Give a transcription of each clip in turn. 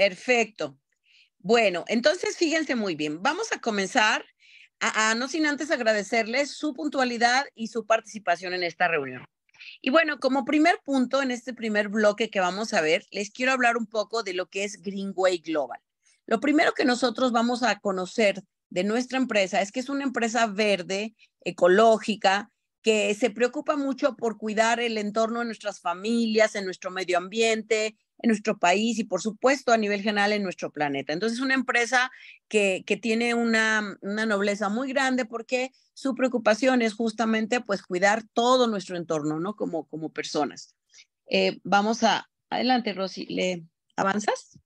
Perfecto. Bueno, entonces fíjense muy bien. Vamos a comenzar, a, no sin antes agradecerles su puntualidad y su participación en esta reunión. Y bueno, como primer punto, en este primer bloque que vamos a ver, les quiero hablar un poco de lo que es Greenway Global. Lo primero que nosotros vamos a conocer de nuestra empresa es que es una empresa verde, ecológica, que se preocupa mucho por cuidar el entorno de nuestras familias, en nuestro medio ambiente, en nuestro país y por supuesto a nivel general en nuestro planeta. Entonces, una empresa que, que tiene una, una, nobleza muy grande porque su preocupación es justamente pues cuidar todo nuestro entorno, ¿no? Como, como personas. Eh, vamos a, adelante Rosy, ¿le avanzas?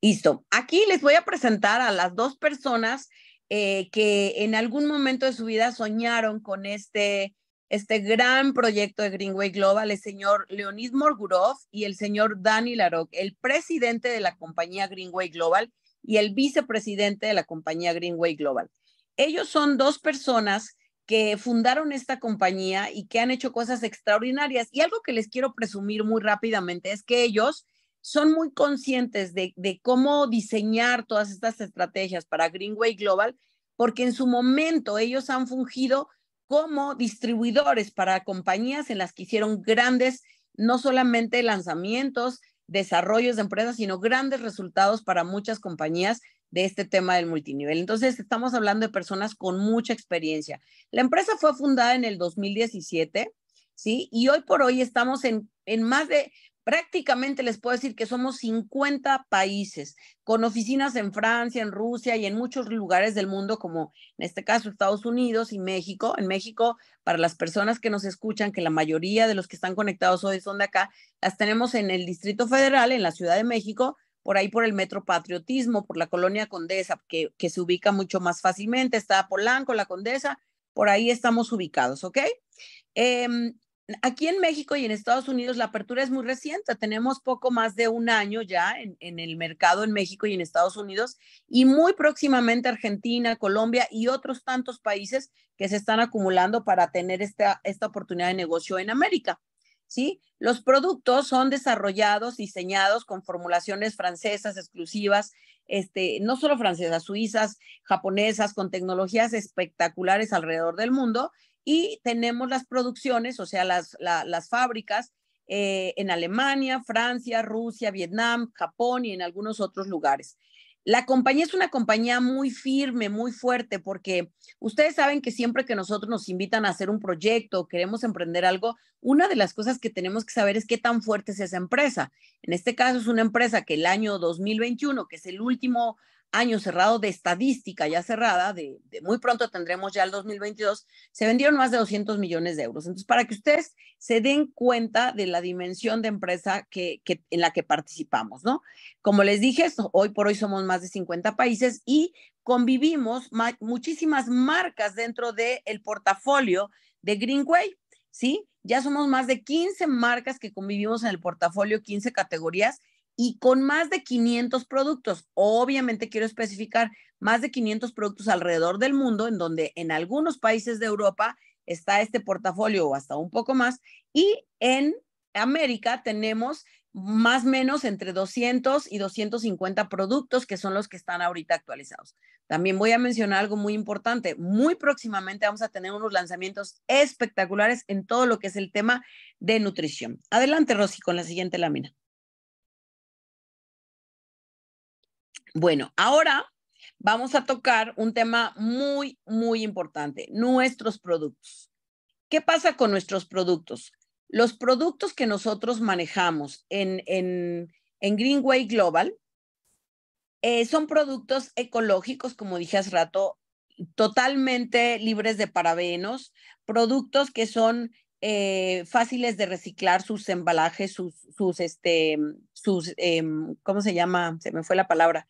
Listo. Aquí les voy a presentar a las dos personas eh, que en algún momento de su vida soñaron con este este gran proyecto de Greenway Global, el señor Leonid Morgurov y el señor Dani Laroc, el presidente de la compañía Greenway Global y el vicepresidente de la compañía Greenway Global. Ellos son dos personas que fundaron esta compañía y que han hecho cosas extraordinarias. Y algo que les quiero presumir muy rápidamente es que ellos son muy conscientes de, de cómo diseñar todas estas estrategias para Greenway Global, porque en su momento ellos han fungido como distribuidores para compañías en las que hicieron grandes, no solamente lanzamientos, desarrollos de empresas, sino grandes resultados para muchas compañías de este tema del multinivel. Entonces, estamos hablando de personas con mucha experiencia. La empresa fue fundada en el 2017, ¿sí? Y hoy por hoy estamos en, en más de, prácticamente les puedo decir que somos 50 países con oficinas en Francia, en Rusia y en muchos lugares del mundo, como en este caso Estados Unidos y México. En México, para las personas que nos escuchan, que la mayoría de los que están conectados hoy son de acá, las tenemos en el Distrito Federal, en la Ciudad de México, por ahí por el Metro Patriotismo, por la Colonia Condesa, que, se ubica mucho más fácilmente. Está Polanco, la Condesa, por ahí estamos ubicados, ¿ok? Em, aquí en México y en Estados Unidos la apertura es muy reciente, tenemos poco más de un año ya en, el mercado en México y en Estados Unidos y muy próximamente Argentina, Colombia y otros tantos países que se están acumulando para tener esta, oportunidad de negocio en América. ¿Sí? Los productos son desarrollados, diseñados con formulaciones francesas exclusivas, este, no solo francesas, suizas, japonesas, con tecnologías espectaculares alrededor del mundo y tenemos las producciones, o sea, las, las fábricas eh, en Alemania, Francia, Rusia, Vietnam, Japón y en algunos otros lugares. La compañía es una compañía muy firme, muy fuerte, porque ustedes saben que siempre que nosotros nos invitan a hacer un proyecto, queremos emprender algo, una de las cosas que tenemos que saber es qué tan fuerte es esa empresa. En este caso es una empresa que el año 2021, que es el último año cerrado de estadística ya cerrada, de, muy pronto tendremos ya el 2022, se vendieron más de 200 millones de euros. Entonces, para que ustedes se den cuenta de la dimensión de empresa que, en la que participamos, ¿no? Como les dije, hoy por hoy somos más de 50 países y convivimos muchísimas marcas dentro del el portafolio de Greenway, ¿sí? Ya somos más de 15 marcas que convivimos en el portafolio, 15 categorías y con más de 500 productos. Obviamente quiero especificar más de 500 productos alrededor del mundo, en donde en algunos países de Europa está este portafolio o hasta un poco más, y en América tenemos más o menos entre 200 y 250 productos que son los que están ahorita actualizados. También voy a mencionar algo muy importante. Muy próximamente vamos a tener unos lanzamientos espectaculares en todo lo que es el tema de nutrición. Adelante, Rosy, con la siguiente lámina. Bueno, ahora vamos a tocar un tema muy, muy importante, nuestros productos. ¿Qué pasa con nuestros productos? Los productos que nosotros manejamos en, Greenway Global eh, son productos ecológicos, como dije hace rato, totalmente libres de parabenos, productos que son eh, fáciles de reciclar sus embalajes, sus, este, sus, em, ¿cómo se llama? Se me fue la palabra,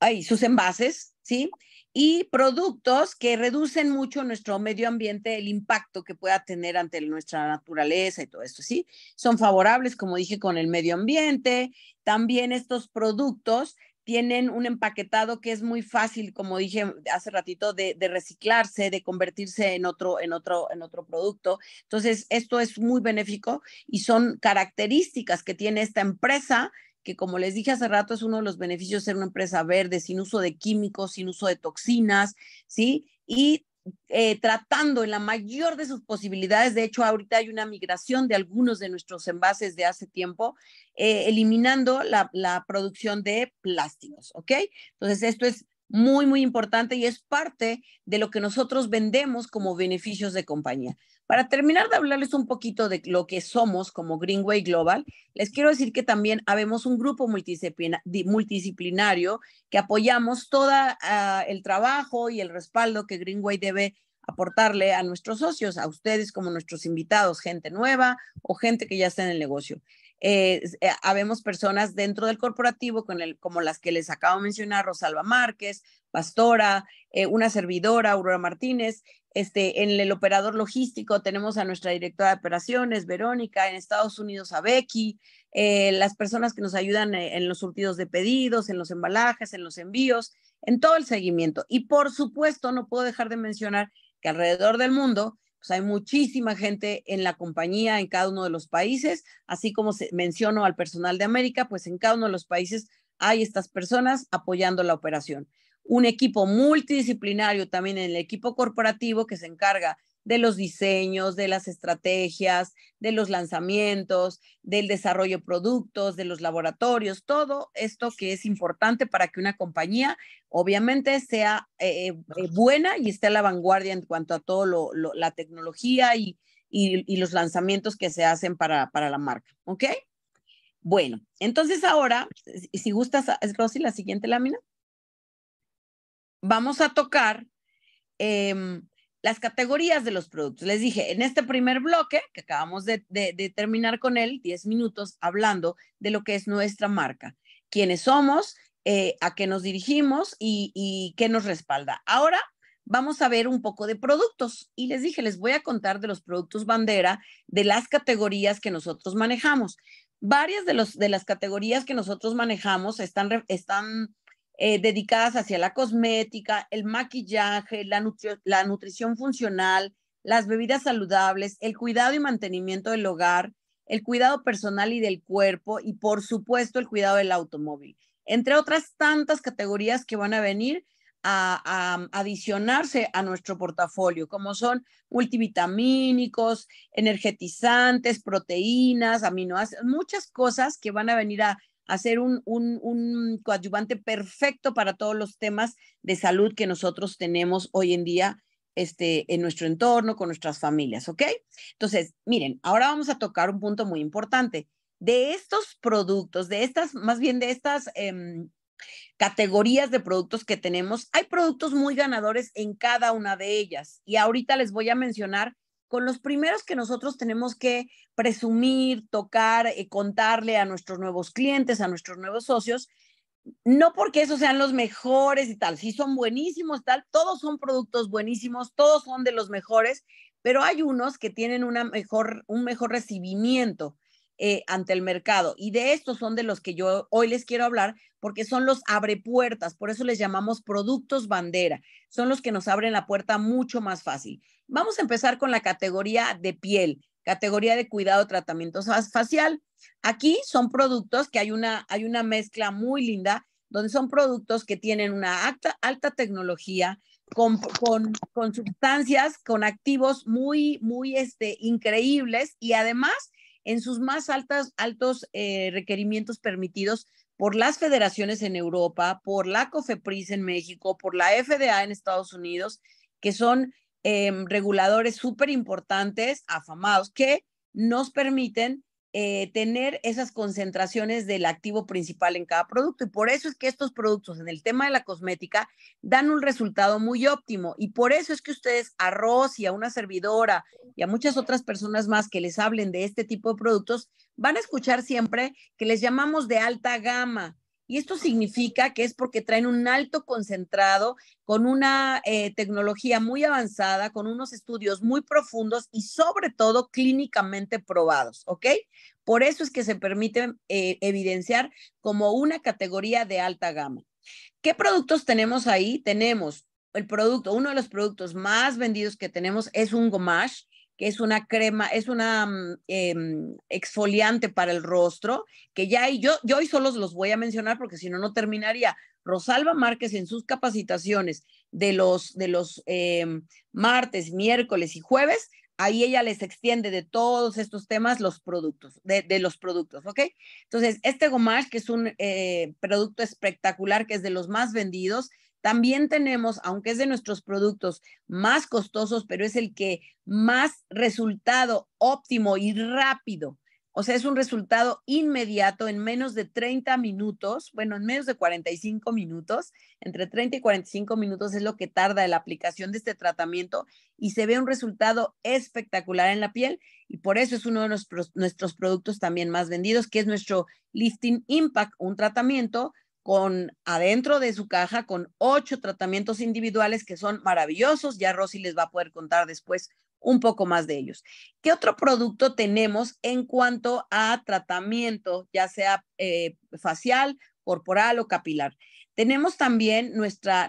ay, sus envases, ¿sí? Y productos que reducen mucho nuestro medio ambiente, el impacto que pueda tener ante nuestra naturaleza y todo esto, ¿sí? Son favorables, como dije, con el medio ambiente. También estos productos tienen un empaquetado que es muy fácil, como dije hace ratito, de, reciclarse, de convertirse en otro, en, otro, en otro producto. Entonces, esto es muy benéfico y son características que tiene esta empresa que como les dije hace rato, es uno de los beneficios de ser una empresa verde, sin uso de químicos, sin uso de toxinas, ¿sí? Y eh, tratando en la mayor de sus posibilidades, de hecho ahorita hay una migración de algunos de nuestros envases de hace tiempo, eh, eliminando la, la producción de plásticos, ¿ok? Entonces esto es muy, muy importante y es parte de lo que nosotros vendemos como beneficios de compañía. Para terminar de hablarles un poquito de lo que somos como Greenway Global, les quiero decir que también habemos un grupo multidisciplinario que apoyamos todo ah, el trabajo y el respaldo que Greenway debe aportarle a nuestros socios, a ustedes como nuestros invitados, gente nueva o gente que ya está en el negocio. Eh, eh, habemos personas dentro del corporativo como las que les acabo de mencionar, Rosalba Márquez, Pastora, eh, una servidora, Aurora Martínez, este, en el operador logístico tenemos a nuestra directora de operaciones, Verónica, en Estados Unidos a Becky, eh, las personas que nos ayudan eh, en los surtidos de pedidos, en los embalajes, en los envíos, en todo el seguimiento. Y por supuesto, no puedo dejar de mencionar que alrededor del mundo pues, hay muchísima gente en la compañía en cada uno de los países, así como se, menciono al personal de América, pues en cada uno de los países hay estas personas apoyando la operación un equipo multidisciplinario también en el equipo corporativo que se encarga de los diseños, de las estrategias, de los lanzamientos, del desarrollo de productos, de los laboratorios, todo esto que es importante para que una compañía obviamente sea eh, eh, buena y esté a la vanguardia en cuanto a todo lo, la tecnología y, los lanzamientos que se hacen para, para la marca. ¿Ok? Bueno, entonces ahora, si gustas, Rosy, la siguiente lámina vamos a tocar em, las categorías de los productos. Les dije, en este primer bloque, que acabamos de, terminar con él, 10 minutos hablando de lo que es nuestra marca, quiénes somos, eh, a qué nos dirigimos y, y qué nos respalda. Ahora vamos a ver un poco de productos. Y les dije, les voy a contar de los productos bandera, de las categorías que nosotros manejamos. Varias de, los, de las categorías que nosotros manejamos están, están eh, dedicadas hacia la cosmética, el maquillaje, la, la nutrición funcional, las bebidas saludables, el cuidado y mantenimiento del hogar, el cuidado personal y del cuerpo y por supuesto el cuidado del automóvil, entre otras tantas categorías que van a venir a, adicionarse a nuestro portafolio, como son multivitamínicos, energetizantes, proteínas, aminoácidos, muchas cosas que van a venir a hacer un, un, un coadyuvante perfecto para todos los temas de salud que nosotros tenemos hoy en día este, en nuestro entorno, con nuestras familias, ¿ok? Entonces, miren, ahora vamos a tocar un punto muy importante. De estos productos, de estas, más bien de estas em, categorías de productos que tenemos, hay productos muy ganadores en cada una de ellas. Y ahorita les voy a mencionar con los primeros que nosotros tenemos que presumir, tocar, y eh, contarle a nuestros nuevos clientes, a nuestros nuevos socios, no porque esos sean los mejores y tal, si son buenísimos, tal, todos son productos buenísimos, todos son de los mejores, pero hay unos que tienen una mejor, un mejor recibimiento eh, ante el mercado y de estos son de los que yo hoy les quiero hablar porque son los abre puertas, por eso les llamamos productos bandera, son los que nos abren la puerta mucho más fácil. Vamos a empezar con la categoría de piel, categoría de cuidado, tratamiento facial. Aquí son productos que hay una, hay una mezcla muy linda, donde son productos que tienen una alta, alta tecnología, con, con, sustancias, con activos muy, muy este, increíbles y además en sus más altas, altos eh, requerimientos permitidos por las federaciones en Europa, por la COFEPRIS en México, por la FDA en Estados Unidos, que son em, reguladores súper importantes, afamados, que nos permiten eh, tener esas concentraciones del activo principal en cada producto. Y por eso es que estos productos en el tema de la cosmética dan un resultado muy óptimo. Y por eso es que ustedes a y a una servidora y a muchas otras personas más que les hablen de este tipo de productos, van a escuchar siempre que les llamamos de alta gama y esto significa que es porque traen un alto concentrado con una eh, tecnología muy avanzada, con unos estudios muy profundos y sobre todo clínicamente probados, ¿ok? Por eso es que se permite eh, evidenciar como una categoría de alta gama. ¿Qué productos tenemos ahí? Tenemos el producto, uno de los productos más vendidos que tenemos es un gomash, que es una crema, es una mm, em, exfoliante para el rostro, que ya hay, yo, yo hoy solo los voy a mencionar porque si no, no terminaría. Rosalba Márquez en sus capacitaciones de los, de los em, martes, miércoles y jueves, ahí ella les extiende de todos estos temas los productos, de, los productos, ¿ok? Entonces, este Gomash, que es un eh, producto espectacular, que es de los más vendidos, también tenemos, aunque es de nuestros productos más costosos, pero es el que más resultado óptimo y rápido. O sea, es un resultado inmediato en menos de 30 minutos, bueno, en menos de 45 minutos, entre 30 y 45 minutos es lo que tarda la aplicación de este tratamiento y se ve un resultado espectacular en la piel y por eso es uno de nuestros, nuestros productos también más vendidos, que es nuestro Lifting Impact, un tratamiento con adentro de su caja con ocho tratamientos individuales que son maravillosos. Ya Rosy les va a poder contar después un poco más de ellos. ¿Qué otro producto tenemos en cuanto a tratamiento, ya sea eh, facial, corporal o capilar? Tenemos también nuestra,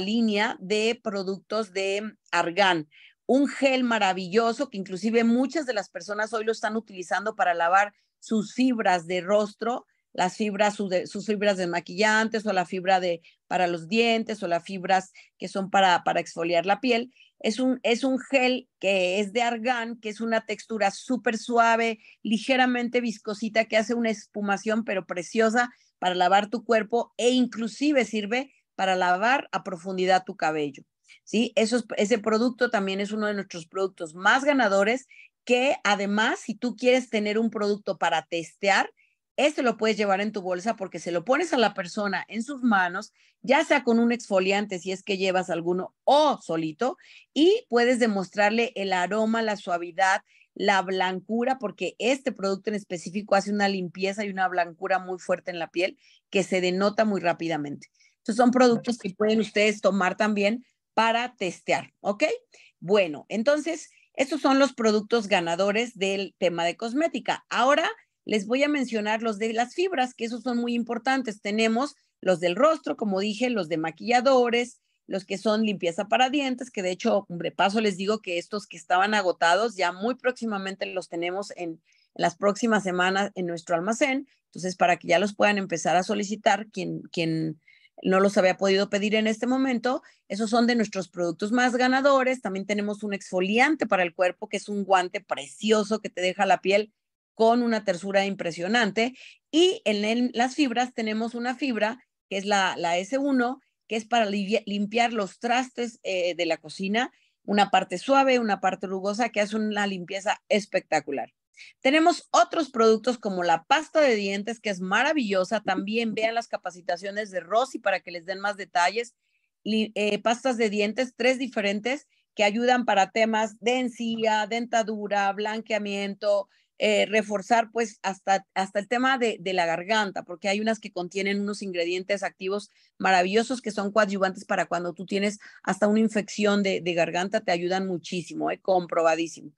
línea de productos de argán, un gel maravilloso que inclusive muchas de las personas hoy lo están utilizando para lavar sus fibras de rostro las fibras, sus, fibras de maquillantes o la fibra de, para los dientes o las fibras que son para, para exfoliar la piel. Es un, es un gel que es de argán, que es una textura súper suave, ligeramente viscosita, que hace una espumación pero preciosa para lavar tu cuerpo e inclusive sirve para lavar a profundidad tu cabello. ¿sí? Eso ese producto también es uno de nuestros productos más ganadores que además, si tú quieres tener un producto para testear, esto lo puedes llevar en tu bolsa porque se lo pones a la persona en sus manos, ya sea con un exfoliante si es que llevas alguno o solito, y puedes demostrarle el aroma, la suavidad, la blancura, porque este producto en específico hace una limpieza y una blancura muy fuerte en la piel que se denota muy rápidamente. Estos son productos que pueden ustedes tomar también para testear, ¿ok? Bueno, entonces estos son los productos ganadores del tema de cosmética. Ahora les voy a mencionar los de las fibras, que esos son muy importantes. Tenemos los del rostro, como dije, los de maquilladores, los que son limpieza para dientes, que de hecho, de paso les digo que estos que estaban agotados ya muy próximamente los tenemos en, las próximas semanas en nuestro almacén. Entonces, para que ya los puedan empezar a solicitar, quien, quien no los había podido pedir en este momento, esos son de nuestros productos más ganadores. También tenemos un exfoliante para el cuerpo, que es un guante precioso que te deja la piel con una tersura impresionante. Y en las fibras tenemos una fibra que es la, S1, que es para limpiar los trastes eh, de la cocina, una parte suave, una parte rugosa, que hace una limpieza espectacular. Tenemos otros productos como la pasta de dientes, que es maravillosa. También vean las capacitaciones de Rosy para que les den más detalles. Eh, pastas de dientes, tres diferentes, que ayudan para temas de encía, dentadura, blanqueamiento, eh, reforzar pues hasta, hasta el tema de, la garganta, porque hay unas que contienen unos ingredientes activos maravillosos que son coadyuvantes para cuando tú tienes hasta una infección de, de garganta, te ayudan muchísimo, eh, comprobadísimo.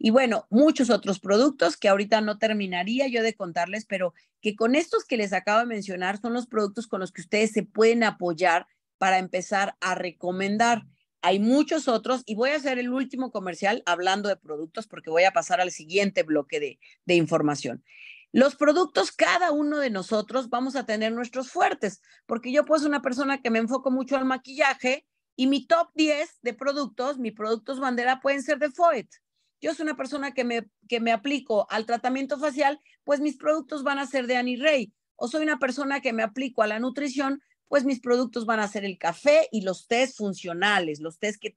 Y bueno, muchos otros productos que ahorita no terminaría yo de contarles, pero que con estos que les acabo de mencionar son los productos con los que ustedes se pueden apoyar para empezar a recomendar. Hay muchos otros y voy a hacer el último comercial hablando de productos porque voy a pasar al siguiente bloque de, información. Los productos, cada uno de nosotros vamos a tener nuestros fuertes, porque yo pues una persona que me enfoco mucho al maquillaje y mi top 10 de productos, mis productos bandera pueden ser de Foet. Yo soy una persona que me, que me aplico al tratamiento facial, pues mis productos van a ser de Annie Rey. O soy una persona que me aplico a la nutrición, pues mis productos van a ser el café y los tés funcionales, los tés que,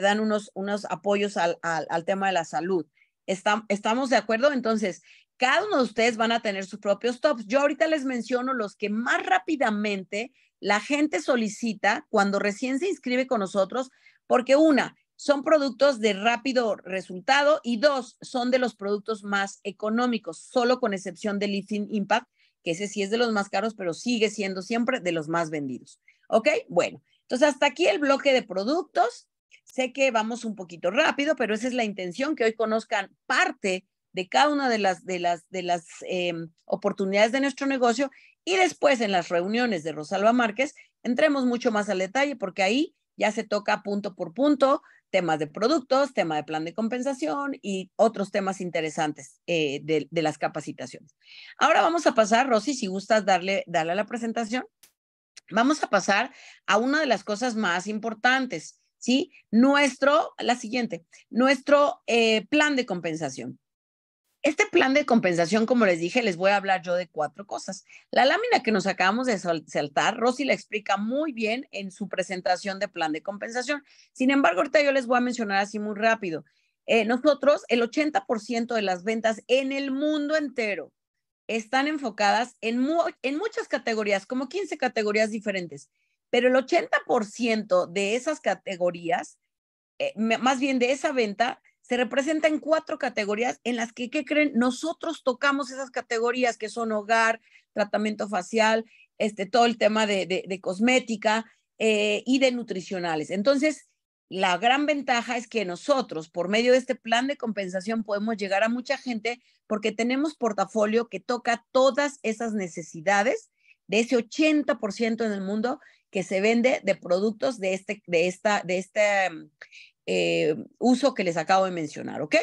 dan unos, apoyos al, tema de la salud. ¿Estamos de acuerdo? Entonces, cada uno de ustedes van a tener sus propios tops. Yo ahorita les menciono los que más rápidamente la gente solicita cuando recién se inscribe con nosotros, porque una, son productos de rápido resultado y dos, son de los productos más económicos, solo con excepción de Lifting Impact, que ese sí es de los más caros, pero sigue siendo siempre de los más vendidos. ¿Ok? Bueno, entonces hasta aquí el bloque de productos. Sé que vamos un poquito rápido, pero esa es la intención, que hoy conozcan parte de cada una de las, de las, de las em, oportunidades de nuestro negocio y después en las reuniones de Rosalba Márquez entremos mucho más al detalle porque ahí ya se toca punto por punto temas de productos, tema de plan de compensación y otros temas interesantes eh, de, las capacitaciones. Ahora vamos a pasar, Rosy, si gustas darle, a la presentación. Vamos a pasar a una de las cosas más importantes, ¿sí? Nuestro, la siguiente, nuestro eh, plan de compensación. Este plan de compensación, como les dije, les voy a hablar yo de cuatro cosas. La lámina que nos acabamos de saltar, Rosy la explica muy bien en su presentación de plan de compensación. Sin embargo, ahorita yo les voy a mencionar así muy rápido. Eh, nosotros, el 80% de las ventas en el mundo entero están enfocadas en, muchas categorías, como 15 categorías diferentes, pero el 80% de esas categorías, eh, más bien de esa venta, se representa en cuatro categorías en las que, ¿qué creen? Nosotros tocamos esas categorías que son hogar, tratamiento facial, este, todo el tema de, cosmética eh, y de nutricionales. Entonces, la gran ventaja es que nosotros, por medio de este plan de compensación, podemos llegar a mucha gente porque tenemos portafolio que toca todas esas necesidades de ese 80% en el mundo que se vende de productos de, este, de, esta, de, este, eh, uso que les acabo de mencionar, ¿ok?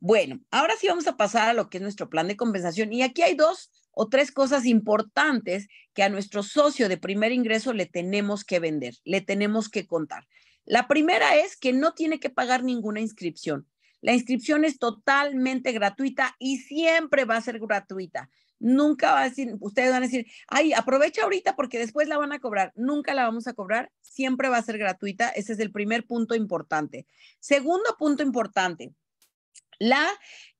Bueno, ahora sí vamos a pasar a lo que es nuestro plan de compensación. Y aquí hay dos o tres cosas importantes que a nuestro socio de primer ingreso le tenemos que vender, le tenemos que contar. La primera es que no tiene que pagar ninguna inscripción. La inscripción es totalmente gratuita y siempre va a ser gratuita nunca va a decir, ustedes van a decir, ay, aprovecha ahorita porque después la van a cobrar. Nunca la vamos a cobrar, siempre va a ser gratuita. Ese es el primer punto importante. Segundo punto importante, la,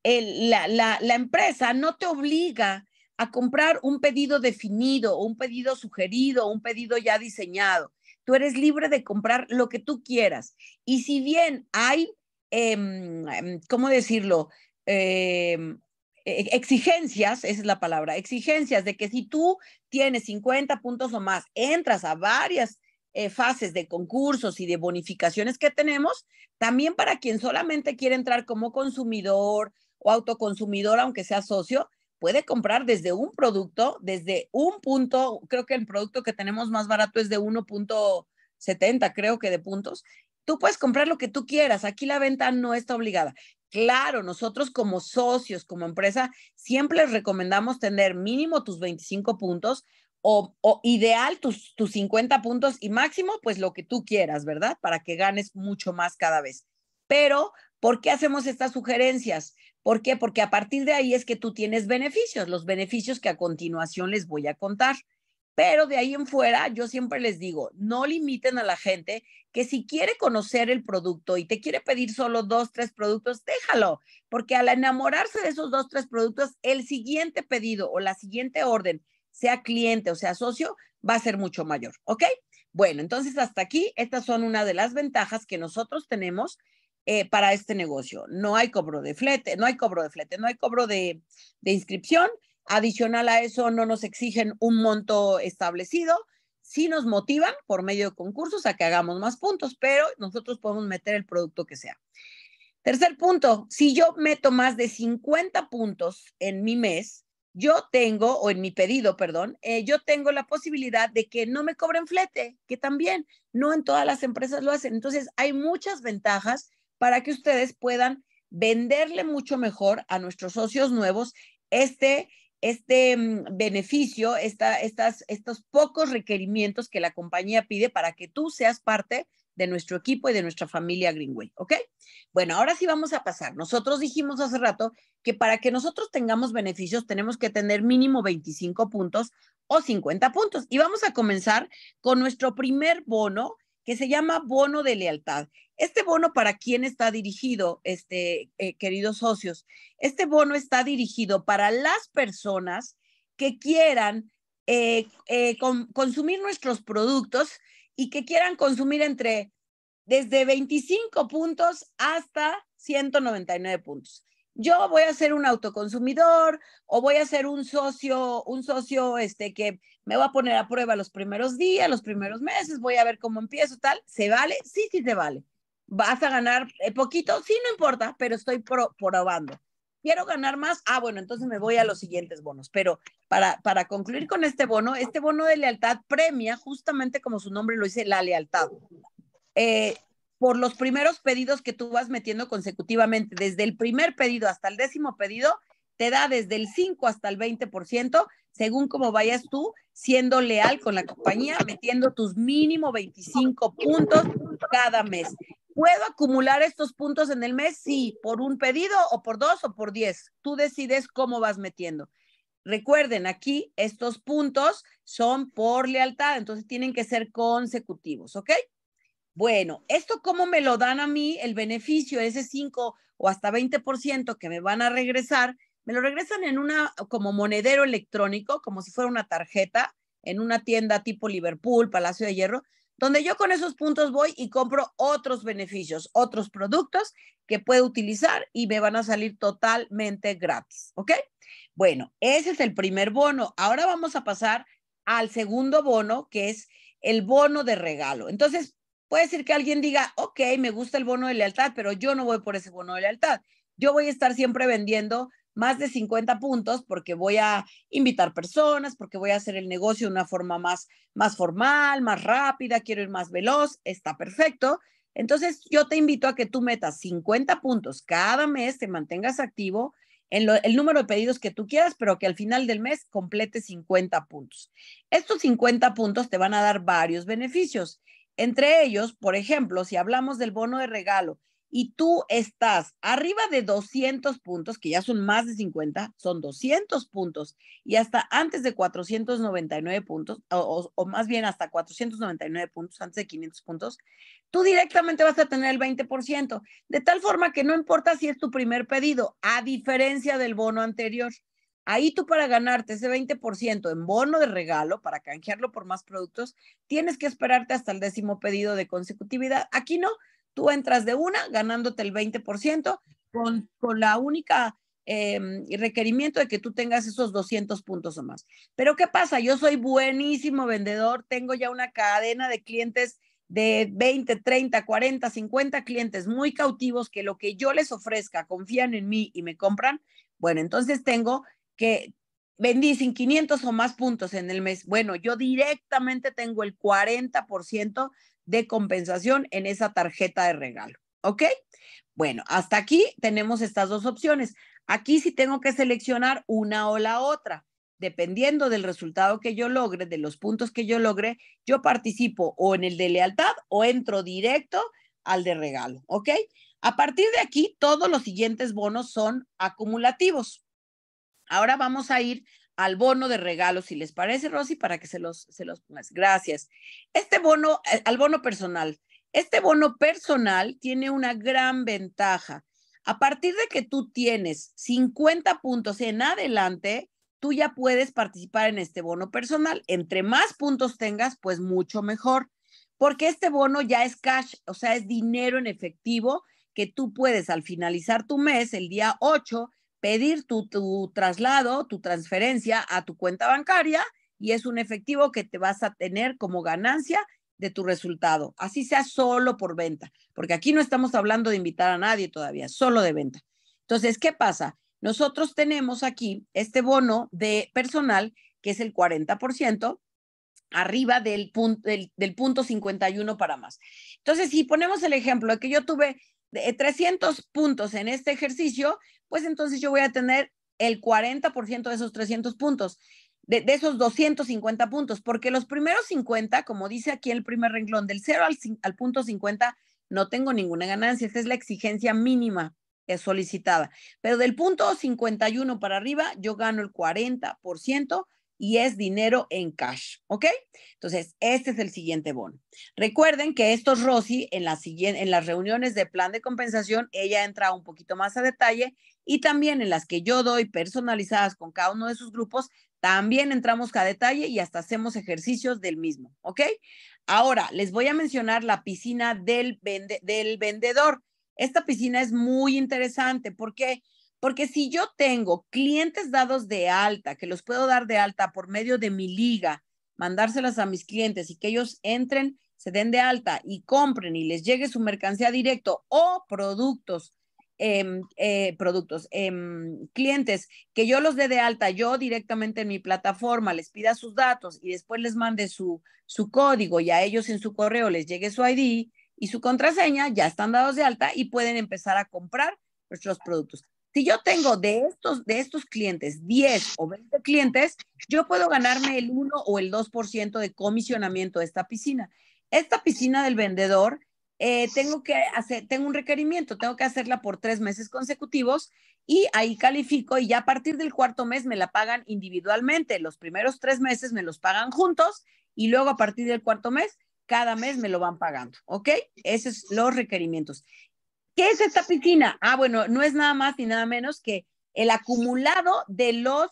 la, la, empresa no te obliga a comprar un pedido definido, un pedido sugerido, un pedido ya diseñado. Tú eres libre de comprar lo que tú quieras. Y si bien hay, em, em, ¿cómo decirlo? Em, e-, exigencias, esa es la palabra, exigencias de que si tú tienes 50 puntos o más, entras a varias eh, fases de concursos y de bonificaciones que tenemos, también para quien solamente quiere entrar como consumidor o autoconsumidor, aunque sea socio, puede comprar desde un producto, desde un punto, creo que el producto que tenemos más barato es de 1.70, creo que de puntos. Tú puedes comprar lo que tú quieras, aquí la venta no está obligada. Claro, nosotros como socios, como empresa, siempre les recomendamos tener mínimo tus 25 puntos o, ideal tus, tus 50 puntos y máximo, pues lo que tú quieras, ¿verdad? Para que ganes mucho más cada vez. Pero, ¿por qué hacemos estas sugerencias? ¿Por qué? Porque a partir de ahí es que tú tienes beneficios, los beneficios que a continuación les voy a contar. Pero de ahí en fuera, yo siempre les digo, no limiten a la gente que si quiere conocer el producto y te quiere pedir solo dos, tres productos, déjalo, porque al enamorarse de esos dos, tres productos, el siguiente pedido o la siguiente orden, sea cliente o sea socio, va a ser mucho mayor, ¿ok? Bueno, entonces hasta aquí, estas son una de las ventajas que nosotros tenemos eh, para este negocio. No hay cobro de flete, no hay cobro de flete, no hay cobro de inscripción Adicional a eso, no nos exigen un monto establecido. Sí nos motivan por medio de concursos a que hagamos más puntos, pero nosotros podemos meter el producto que sea. Tercer punto, si yo meto más de 50 puntos en mi mes, yo tengo, o en mi pedido, perdón, eh, yo tengo la posibilidad de que no me cobren flete, que también no en todas las empresas lo hacen. Entonces, hay muchas ventajas para que ustedes puedan venderle mucho mejor a nuestros socios nuevos este este mm, beneficio, estas, estos pocos requerimientos que la compañía pide para que tú seas parte de nuestro equipo y de nuestra familia Greenway, ¿ok? Bueno, ahora sí vamos a pasar. Nosotros dijimos hace rato que para que nosotros tengamos beneficios tenemos que tener mínimo 25 puntos o 50 puntos. Y vamos a comenzar con nuestro primer bono que se llama bono de lealtad. Este bono, ¿para quién está dirigido, este, eh, queridos socios? Este bono está dirigido para las personas que quieran eh, eh, consumir nuestros productos y que quieran consumir entre desde 25 puntos hasta 199 puntos. Yo voy a ser un autoconsumidor o voy a ser un socio, un socio este que me va a poner a prueba los primeros días, los primeros meses, voy a ver cómo empiezo, tal. ¿Se vale? Sí, sí se vale vas a ganar eh, poquito, sí, no importa, pero estoy probando. Quiero ganar más, ah, bueno, entonces me voy a los siguientes bonos. Pero para, para concluir con este bono, este bono de lealtad premia, justamente como su nombre lo dice, la lealtad. Eh, por los primeros pedidos que tú vas metiendo consecutivamente, desde el primer pedido hasta el décimo pedido, te da desde el 5 hasta el 20%, según como vayas tú, siendo leal con la compañía, metiendo tus mínimo 25 puntos cada mes. ¿Puedo acumular estos puntos en el mes? Sí, por un pedido o por dos o por diez. Tú decides cómo vas metiendo. Recuerden, aquí estos puntos son por lealtad, entonces tienen que ser consecutivos, ¿ok? Bueno, ¿esto cómo me lo dan a mí el beneficio, ese 5 o hasta 20% que me van a regresar? Me lo regresan en una, como monedero electrónico, como si fuera una tarjeta, en una tienda tipo Liverpool, Palacio de Hierro, donde yo con esos puntos voy y compro otros beneficios, otros productos que puedo utilizar y me van a salir totalmente gratis, ¿ok? Bueno, ese es el primer bono. Ahora vamos a pasar al segundo bono, que es el bono de regalo. Entonces, puede ser que alguien diga, ok, me gusta el bono de lealtad, pero yo no voy por ese bono de lealtad. Yo voy a estar siempre vendiendo más de 50 puntos porque voy a invitar personas, porque voy a hacer el negocio de una forma más, más formal, más rápida, quiero ir más veloz, está perfecto. Entonces yo te invito a que tú metas 50 puntos cada mes, te mantengas activo en el número de pedidos que tú quieras, pero que al final del mes complete 50 puntos. Estos 50 puntos te van a dar varios beneficios. Entre ellos, por ejemplo, si hablamos del bono de regalo, y tú estás arriba de 200 puntos, que ya son más de 50, son 200 puntos, y hasta antes de 499 puntos, o, más bien hasta 499 puntos, antes de 500 puntos, tú directamente vas a tener el 20%, de tal forma que no importa si es tu primer pedido, a diferencia del bono anterior. Ahí tú para ganarte ese 20% en bono de regalo, para canjearlo por más productos, tienes que esperarte hasta el décimo pedido de consecutividad. Aquí no, Tú entras de una ganándote el 20% con, con la única em, requerimiento de que tú tengas esos 200 puntos o más. Pero ¿qué pasa? Yo soy buenísimo vendedor, tengo ya una cadena de clientes de 20, 30, 40, 50 clientes muy cautivos que lo que yo les ofrezca confían en mí y me compran. Bueno, entonces tengo que vendí sin 500 o más puntos en el mes. Bueno, yo directamente tengo el 40% de compensación en esa tarjeta de regalo. ¿Ok? Bueno, hasta aquí tenemos estas dos opciones. Aquí si tengo que seleccionar una o la otra. Dependiendo del resultado que yo logre, de los puntos que yo logre, yo participo o en el de lealtad o entro directo al de regalo. ¿Ok? A partir de aquí, todos los siguientes bonos son acumulativos. Ahora vamos a ir al bono de regalo, si les parece, Rosy, para que se los, se los pongas. Gracias. Este bono, eh, al bono personal. Este bono personal tiene una gran ventaja. A partir de que tú tienes 50 puntos en adelante, tú ya puedes participar en este bono personal. Entre más puntos tengas, pues mucho mejor, porque este bono ya es cash, o sea, es dinero en efectivo que tú puedes al finalizar tu mes, el día 8, pedir tu, traslado, tu transferencia a tu cuenta bancaria y es un efectivo que te vas a tener como ganancia de tu resultado, así sea solo por venta, porque aquí no estamos hablando de invitar a nadie todavía, solo de venta. Entonces, ¿qué pasa? Nosotros tenemos aquí este bono de personal, que es el 40%, arriba del punto, del, punto 51 para más. Entonces, si ponemos el ejemplo de que yo tuve 300 eh, puntos en este ejercicio, pues entonces yo voy a tener el 40% de esos 300 puntos, de, esos 250 puntos, porque los primeros 50, como dice aquí el primer renglón, del 0 al, al punto 50, no tengo ninguna ganancia, esta es la exigencia mínima solicitada. Pero del punto 51 para arriba, yo gano el 40% y es dinero en cash, ¿ok? Entonces, este es el siguiente bono. Recuerden que estos Rosy, en, la en las reuniones de plan de compensación, ella entra un poquito más a detalle y también en las que yo doy personalizadas con cada uno de sus grupos, también entramos a detalle y hasta hacemos ejercicios del mismo, ¿ok? Ahora, les voy a mencionar la piscina del, del vendedor. Esta piscina es muy interesante porque... Porque si yo tengo clientes dados de alta, que los puedo dar de alta por medio de mi liga, mandárselas a mis clientes y que ellos entren, se den de alta y compren y les llegue su mercancía directo o productos, em, eh, productos, em, clientes que yo los dé de alta, yo directamente en mi plataforma les pida sus datos y después les mande su, su código y a ellos en su correo les llegue su ID y su contraseña, ya están dados de alta y pueden empezar a comprar nuestros productos. Si yo tengo de estos, de estos clientes 10 o 20 clientes, yo puedo ganarme el 1 o el 2% de comisionamiento de esta piscina. Esta piscina del vendedor, eh, tengo que hacer, tengo un requerimiento, tengo que hacerla por tres meses consecutivos y ahí califico y ya a partir del cuarto mes me la pagan individualmente. Los primeros tres meses me los pagan juntos y luego a partir del cuarto mes, cada mes me lo van pagando, ¿ok? Esos son los requerimientos. ¿Qué es esta piscina? Ah, bueno, no es nada más ni nada menos que el acumulado de los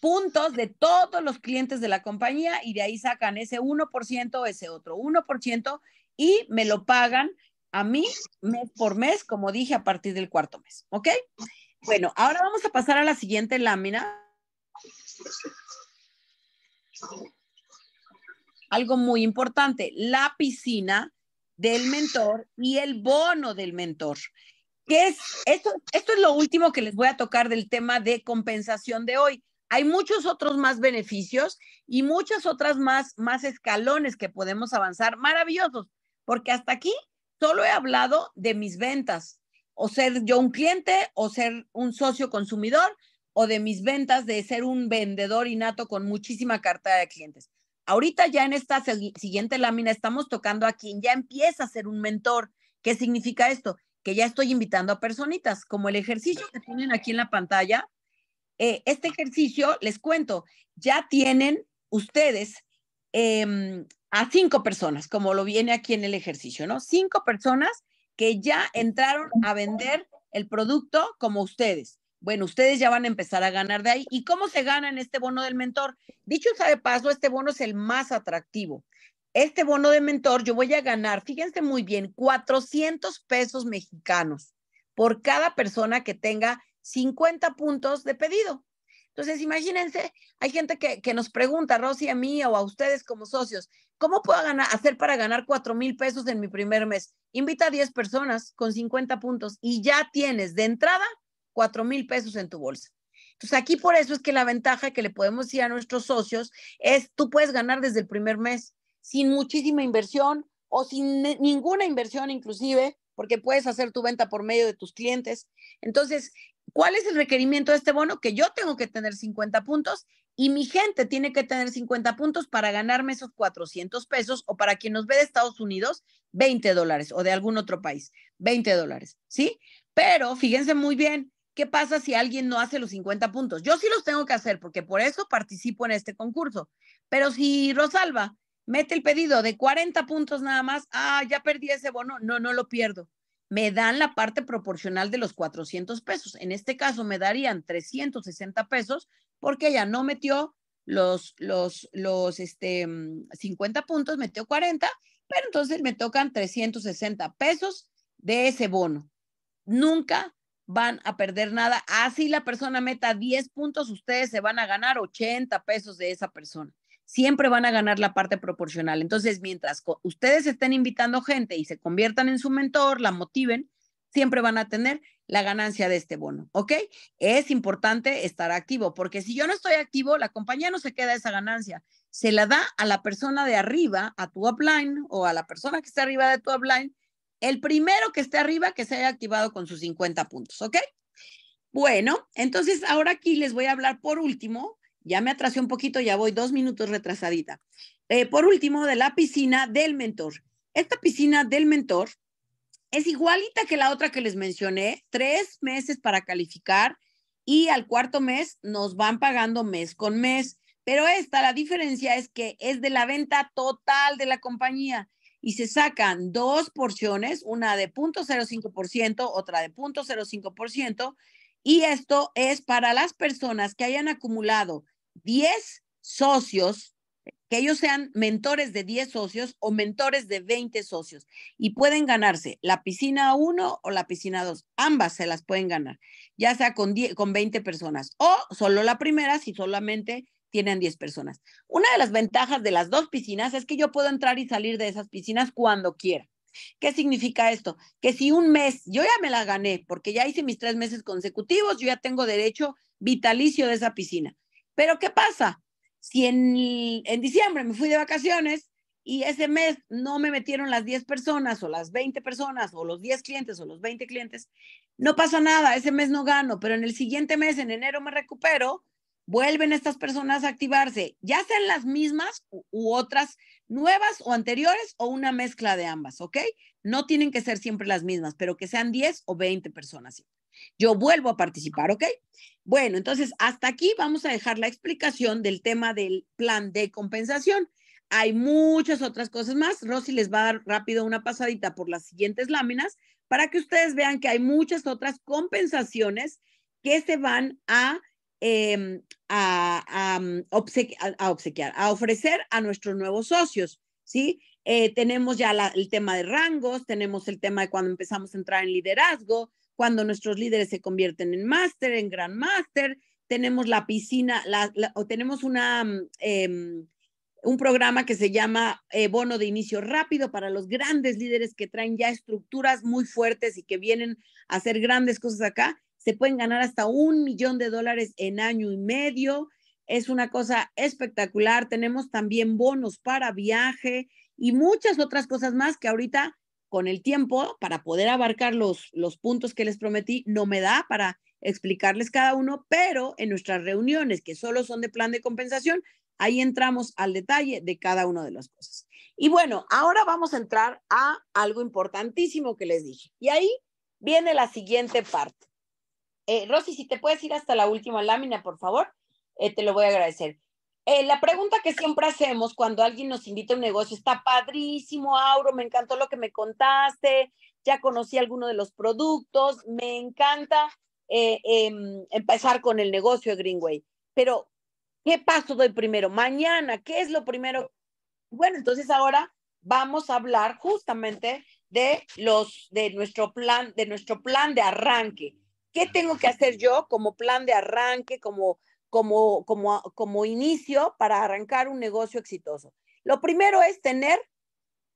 puntos de todos los clientes de la compañía y de ahí sacan ese 1%, ese otro 1% y me lo pagan a mí mes por mes, como dije, a partir del cuarto mes. ¿Ok? Bueno, ahora vamos a pasar a la siguiente lámina. Algo muy importante, la piscina del mentor y el bono del mentor. Que es, esto, esto es lo último que les voy a tocar del tema de compensación de hoy. Hay muchos otros más beneficios y muchas otras más, más escalones que podemos avanzar maravillosos, porque hasta aquí solo he hablado de mis ventas, o ser yo un cliente o ser un socio consumidor o de mis ventas de ser un vendedor innato con muchísima cartera de clientes. Ahorita ya en esta siguiente lámina estamos tocando a quien ya empieza a ser un mentor. ¿Qué significa esto? Que ya estoy invitando a personitas, como el ejercicio que tienen aquí en la pantalla. Eh, este ejercicio, les cuento, ya tienen ustedes em, a cinco personas, como lo viene aquí en el ejercicio, ¿no? Cinco personas que ya entraron a vender el producto como ustedes bueno, ustedes ya van a empezar a ganar de ahí. ¿Y cómo se gana en este bono del mentor? Dicho sea de paso, este bono es el más atractivo. Este bono de mentor yo voy a ganar, fíjense muy bien, 400 pesos mexicanos por cada persona que tenga 50 puntos de pedido. Entonces, imagínense, hay gente que, nos pregunta, Rosy, a mí o a ustedes como socios, ¿cómo puedo ganar, hacer para ganar 4 mil pesos en mi primer mes? Invita a 10 personas con 50 puntos y ya tienes de entrada 4 mil pesos en tu bolsa. Entonces aquí por eso es que la ventaja que le podemos decir a nuestros socios es tú puedes ganar desde el primer mes sin muchísima inversión o sin ninguna inversión inclusive, porque puedes hacer tu venta por medio de tus clientes. Entonces, ¿cuál es el requerimiento de este bono? Que yo tengo que tener 50 puntos y mi gente tiene que tener 50 puntos para ganarme esos 400 pesos o para quien nos ve de Estados Unidos, 20 dólares o de algún otro país, 20 dólares, ¿sí? Pero fíjense muy bien, ¿qué pasa si alguien no hace los 50 puntos? Yo sí los tengo que hacer porque por eso participo en este concurso. Pero si Rosalba mete el pedido de 40 puntos nada más, ah, ya perdí ese bono, no, no lo pierdo. Me dan la parte proporcional de los 400 pesos. En este caso me darían 360 pesos porque ella no metió los, los, los este, 50 puntos, metió 40, pero entonces me tocan 360 pesos de ese bono. Nunca van a perder nada. Así la persona meta 10 puntos, ustedes se van a ganar 80 pesos de esa persona. Siempre van a ganar la parte proporcional. Entonces, mientras ustedes estén invitando gente y se conviertan en su mentor, la motiven, siempre van a tener la ganancia de este bono, ¿ok? Es importante estar activo, porque si yo no estoy activo, la compañía no se queda esa ganancia, se la da a la persona de arriba, a tu upline o a la persona que está arriba de tu upline, el primero que esté arriba que se haya activado con sus 50 puntos, ¿ok? Bueno, entonces ahora aquí les voy a hablar por último, ya me atrasé un poquito, ya voy dos minutos retrasadita. Eh, por último, de la piscina del mentor. Esta piscina del mentor es igualita que la otra que les mencioné, tres meses para calificar y al cuarto mes nos van pagando mes con mes. Pero esta, la diferencia es que es de la venta total de la compañía y se sacan dos porciones, una de 0.05%, otra de 0.05%, y esto es para las personas que hayan acumulado 10 socios, que ellos sean mentores de 10 socios o mentores de 20 socios, y pueden ganarse la piscina 1 o la piscina 2, ambas se las pueden ganar, ya sea con, 10, con 20 personas o solo la primera si solamente tienen 10 personas. Una de las ventajas de las dos piscinas es que yo puedo entrar y salir de esas piscinas cuando quiera. ¿Qué significa esto? Que si un mes, yo ya me la gané, porque ya hice mis tres meses consecutivos, yo ya tengo derecho vitalicio de esa piscina. Pero ¿qué pasa? Si en, diciembre me fui de vacaciones y ese mes no me metieron las 10 personas o las 20 personas o los 10 clientes o los 20 clientes, no pasa nada, ese mes no gano, pero en el siguiente mes, en enero, me recupero vuelven estas personas a activarse, ya sean las mismas u, otras nuevas o anteriores o una mezcla de ambas, ¿ok? No tienen que ser siempre las mismas, pero que sean 10 o 20 personas. Yo vuelvo a participar, ¿ok? Bueno, entonces hasta aquí vamos a dejar la explicación del tema del plan de compensación. Hay muchas otras cosas más. Rosy les va a dar rápido una pasadita por las siguientes láminas para que ustedes vean que hay muchas otras compensaciones que se van a Em, mm, a, obsequiar, a, ofrecer a nuestros nuevos socios, ¿sí? Eh, tenemos ya el tema de rangos, tenemos el tema de cuando empezamos a entrar en liderazgo, cuando nuestros líderes se convierten en máster, en gran máster, tenemos la piscina, o tenemos una, mm, em, un programa que se llama eh, Bono de Inicio Rápido para los grandes líderes que traen ya estructuras muy fuertes y que vienen a hacer grandes cosas acá se pueden ganar hasta un millón de dólares en año y medio. Es una cosa espectacular. Tenemos también bonos para viaje y muchas otras cosas más que ahorita con el tiempo para poder abarcar los, los puntos que les prometí no me da para explicarles cada uno, pero en nuestras reuniones que solo son de plan de compensación, ahí entramos al detalle de cada una de las cosas. Y bueno, ahora vamos a entrar a algo importantísimo que les dije. Y ahí viene la siguiente parte. Eh, Rosy, si te puedes ir hasta la última lámina, por favor, eh, te lo voy a agradecer. Eh, la pregunta que siempre hacemos cuando alguien nos invita a un negocio, está padrísimo, Auro, me encantó lo que me contaste, ya conocí alguno de los productos, me encanta em, empezar con el negocio de Greenway, pero ¿qué paso doy primero? Mañana, ¿qué es lo primero? Bueno, entonces ahora vamos a hablar justamente de los de nuestro plan de nuestro plan de arranque ¿Qué tengo que hacer yo como plan de arranque, como, como, como, como inicio para arrancar un negocio exitoso? Lo primero es tener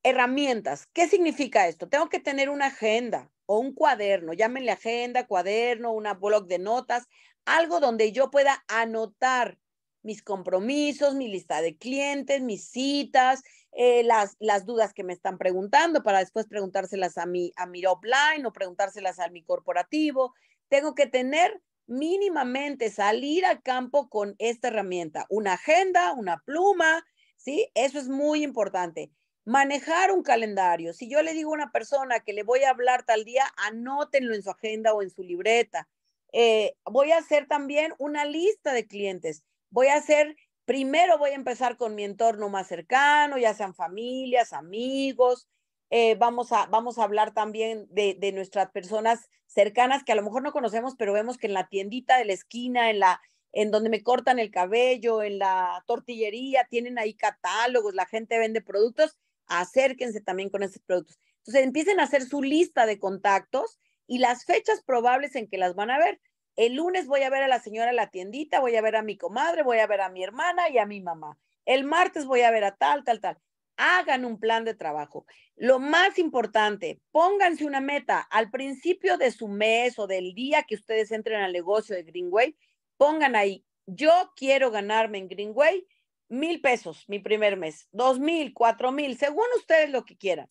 herramientas. ¿Qué significa esto? Tengo que tener una agenda o un cuaderno, llámenle agenda, cuaderno, una blog de notas, algo donde yo pueda anotar mis compromisos, mi lista de clientes, mis citas, eh, las, las dudas que me están preguntando para después preguntárselas a mi, a mi offline o preguntárselas a mi corporativo tengo que tener mínimamente salir al campo con esta herramienta, una agenda, una pluma, ¿sí? Eso es muy importante. Manejar un calendario. Si yo le digo a una persona que le voy a hablar tal día, anótenlo en su agenda o en su libreta. Eh, voy a hacer también una lista de clientes. Voy a hacer, primero voy a empezar con mi entorno más cercano, ya sean familias, amigos, eh, vamos, a, vamos a hablar también de, de, nuestras personas cercanas que a lo mejor no conocemos, pero vemos que en la tiendita de la esquina, en la en donde me cortan el cabello, en la tortillería, tienen ahí catálogos, la gente vende productos, acérquense también con esos productos. Entonces empiecen a hacer su lista de contactos y las fechas probables en que las van a ver. El lunes voy a ver a la señora en la tiendita, voy a ver a mi comadre, voy a ver a mi hermana y a mi mamá. El martes voy a ver a tal, tal, tal hagan un plan de trabajo. Lo más importante, pónganse una meta al principio de su mes o del día que ustedes entren al negocio de Greenway, pongan ahí, yo quiero ganarme en Greenway mil pesos mi primer mes, dos mil, cuatro mil, según ustedes lo que quieran.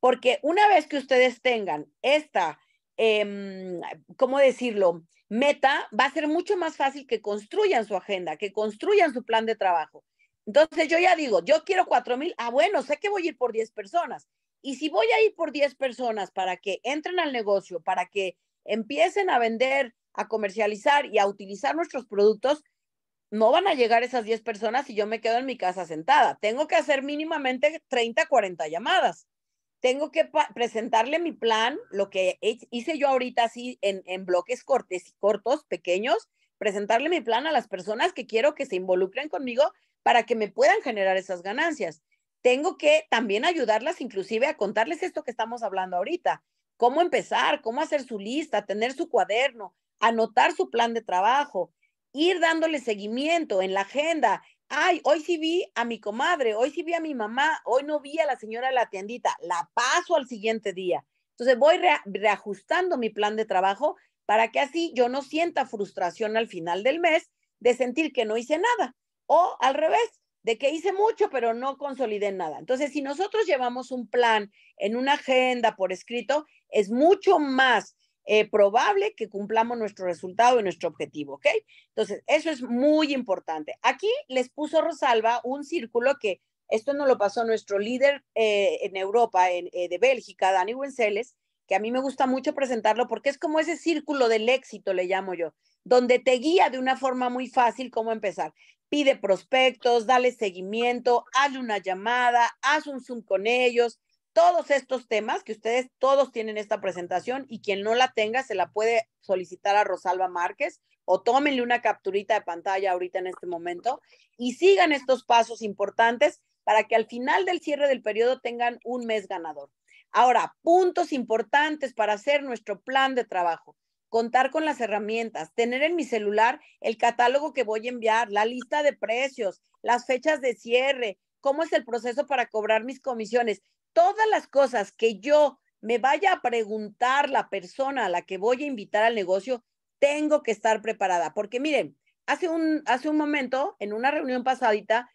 Porque una vez que ustedes tengan esta, em, ¿cómo decirlo? Meta, va a ser mucho más fácil que construyan su agenda, que construyan su plan de trabajo. Entonces yo ya digo, yo quiero cuatro mil, ah, bueno, sé que voy a ir por diez personas. Y si voy a ir por diez personas para que entren al negocio, para que empiecen a vender, a comercializar y a utilizar nuestros productos, no van a llegar esas diez personas si yo me quedo en mi casa sentada. Tengo que hacer mínimamente 30, 40 llamadas. Tengo que presentarle mi plan, lo que hice yo ahorita así en, en bloques cortes, cortos, pequeños, presentarle mi plan a las personas que quiero que se involucren conmigo para que me puedan generar esas ganancias. Tengo que también ayudarlas inclusive a contarles esto que estamos hablando ahorita, cómo empezar, cómo hacer su lista, tener su cuaderno, anotar su plan de trabajo, ir dándole seguimiento en la agenda. Ay, hoy sí vi a mi comadre, hoy sí vi a mi mamá, hoy no vi a la señora de la tiendita, la paso al siguiente día. Entonces voy reajustando mi plan de trabajo para que así yo no sienta frustración al final del mes de sentir que no hice nada, o al revés, de que hice mucho, pero no consolidé nada. Entonces, si nosotros llevamos un plan en una agenda por escrito, es mucho más eh, probable que cumplamos nuestro resultado y nuestro objetivo, ¿ok? Entonces, eso es muy importante. Aquí les puso Rosalba un círculo que esto no lo pasó nuestro líder eh, en Europa, en, eh, de Bélgica, Dani Wenceles, que a mí me gusta mucho presentarlo porque es como ese círculo del éxito, le llamo yo, donde te guía de una forma muy fácil cómo empezar. Pide prospectos, dale seguimiento, hazle una llamada, haz un Zoom con ellos, todos estos temas que ustedes todos tienen esta presentación y quien no la tenga se la puede solicitar a Rosalba Márquez o tómenle una capturita de pantalla ahorita en este momento y sigan estos pasos importantes para que al final del cierre del periodo tengan un mes ganador. Ahora, puntos importantes para hacer nuestro plan de trabajo. Contar con las herramientas, tener en mi celular el catálogo que voy a enviar, la lista de precios, las fechas de cierre, cómo es el proceso para cobrar mis comisiones. Todas las cosas que yo me vaya a preguntar la persona a la que voy a invitar al negocio, tengo que estar preparada. Porque miren, hace un, hace un momento, en una reunión pasadita,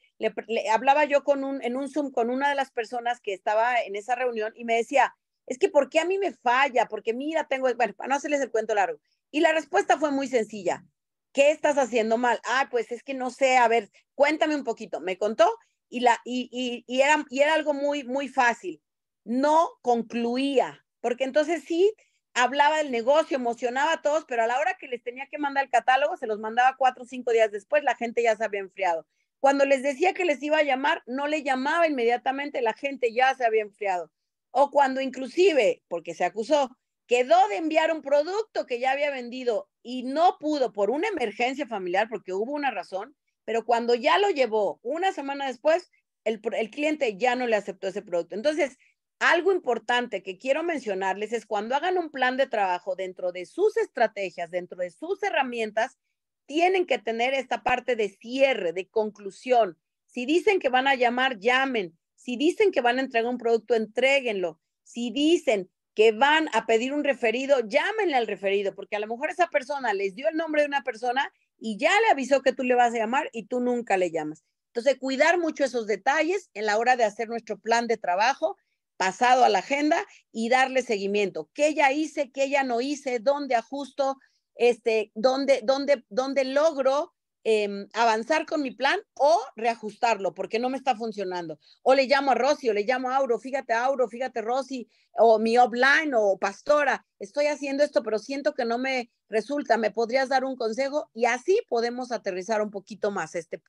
le, hablaba yo con en un Zoom con una de las personas que estaba en esa reunión y me decía, es que ¿por qué a mí me falla? Porque mira, tengo, bueno, para no hacerles el cuento largo. Y la respuesta fue muy sencilla. ¿Qué estás haciendo mal? Ah, pues es que no sé, a ver, cuéntame un poquito. Me contó y, la, y, y, y era, y era algo muy, muy fácil. No concluía, porque entonces sí hablaba del negocio, emocionaba a todos, pero a la hora que les tenía que mandar el catálogo, se los mandaba cuatro o cinco días después, la gente ya se había enfriado. Cuando les decía que les iba a llamar, no le llamaba inmediatamente, la gente ya se había enfriado. O cuando inclusive, porque se acusó, quedó de enviar un producto que ya había vendido y no pudo por una emergencia familiar, porque hubo una razón, pero cuando ya lo llevó una semana después, el, el cliente ya no le aceptó ese producto. Entonces, algo importante que quiero mencionarles es cuando hagan un plan de trabajo dentro de sus estrategias, dentro de sus herramientas, tienen que tener esta parte de cierre, de conclusión. Si dicen que van a llamar, llamen. Si dicen que van a entregar un producto, entréguenlo. Si dicen que van a pedir un referido, llámenle al referido, porque a lo mejor esa persona les dio el nombre de una persona y ya le avisó que tú le vas a llamar y tú nunca le llamas. Entonces, cuidar mucho esos detalles en la hora de hacer nuestro plan de trabajo, pasado a la agenda y darle seguimiento. ¿Qué ella hice? ¿Qué ella no hice? ¿Dónde ajusto? este, dónde, dónde, dónde logro em, avanzar con mi plan o reajustarlo porque no me está funcionando. O le llamo a Rosy o le llamo a Auro, fíjate Auro, fíjate Rosy o mi offline o Pastora, estoy haciendo esto pero siento que no me resulta, ¿me podrías dar un consejo? Y así podemos aterrizar un poquito más este,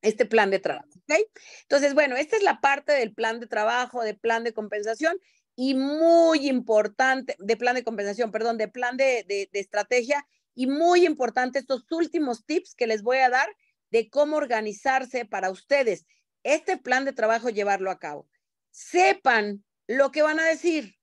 este plan de trabajo. ¿okay? Entonces, bueno, esta es la parte del plan de trabajo, de plan de compensación y muy importante, de plan de compensación, perdón, de plan de, estrategia, y muy importante estos últimos tips que les voy a dar de cómo organizarse para ustedes este plan de trabajo, llevarlo a cabo. Sepan lo que van a decir,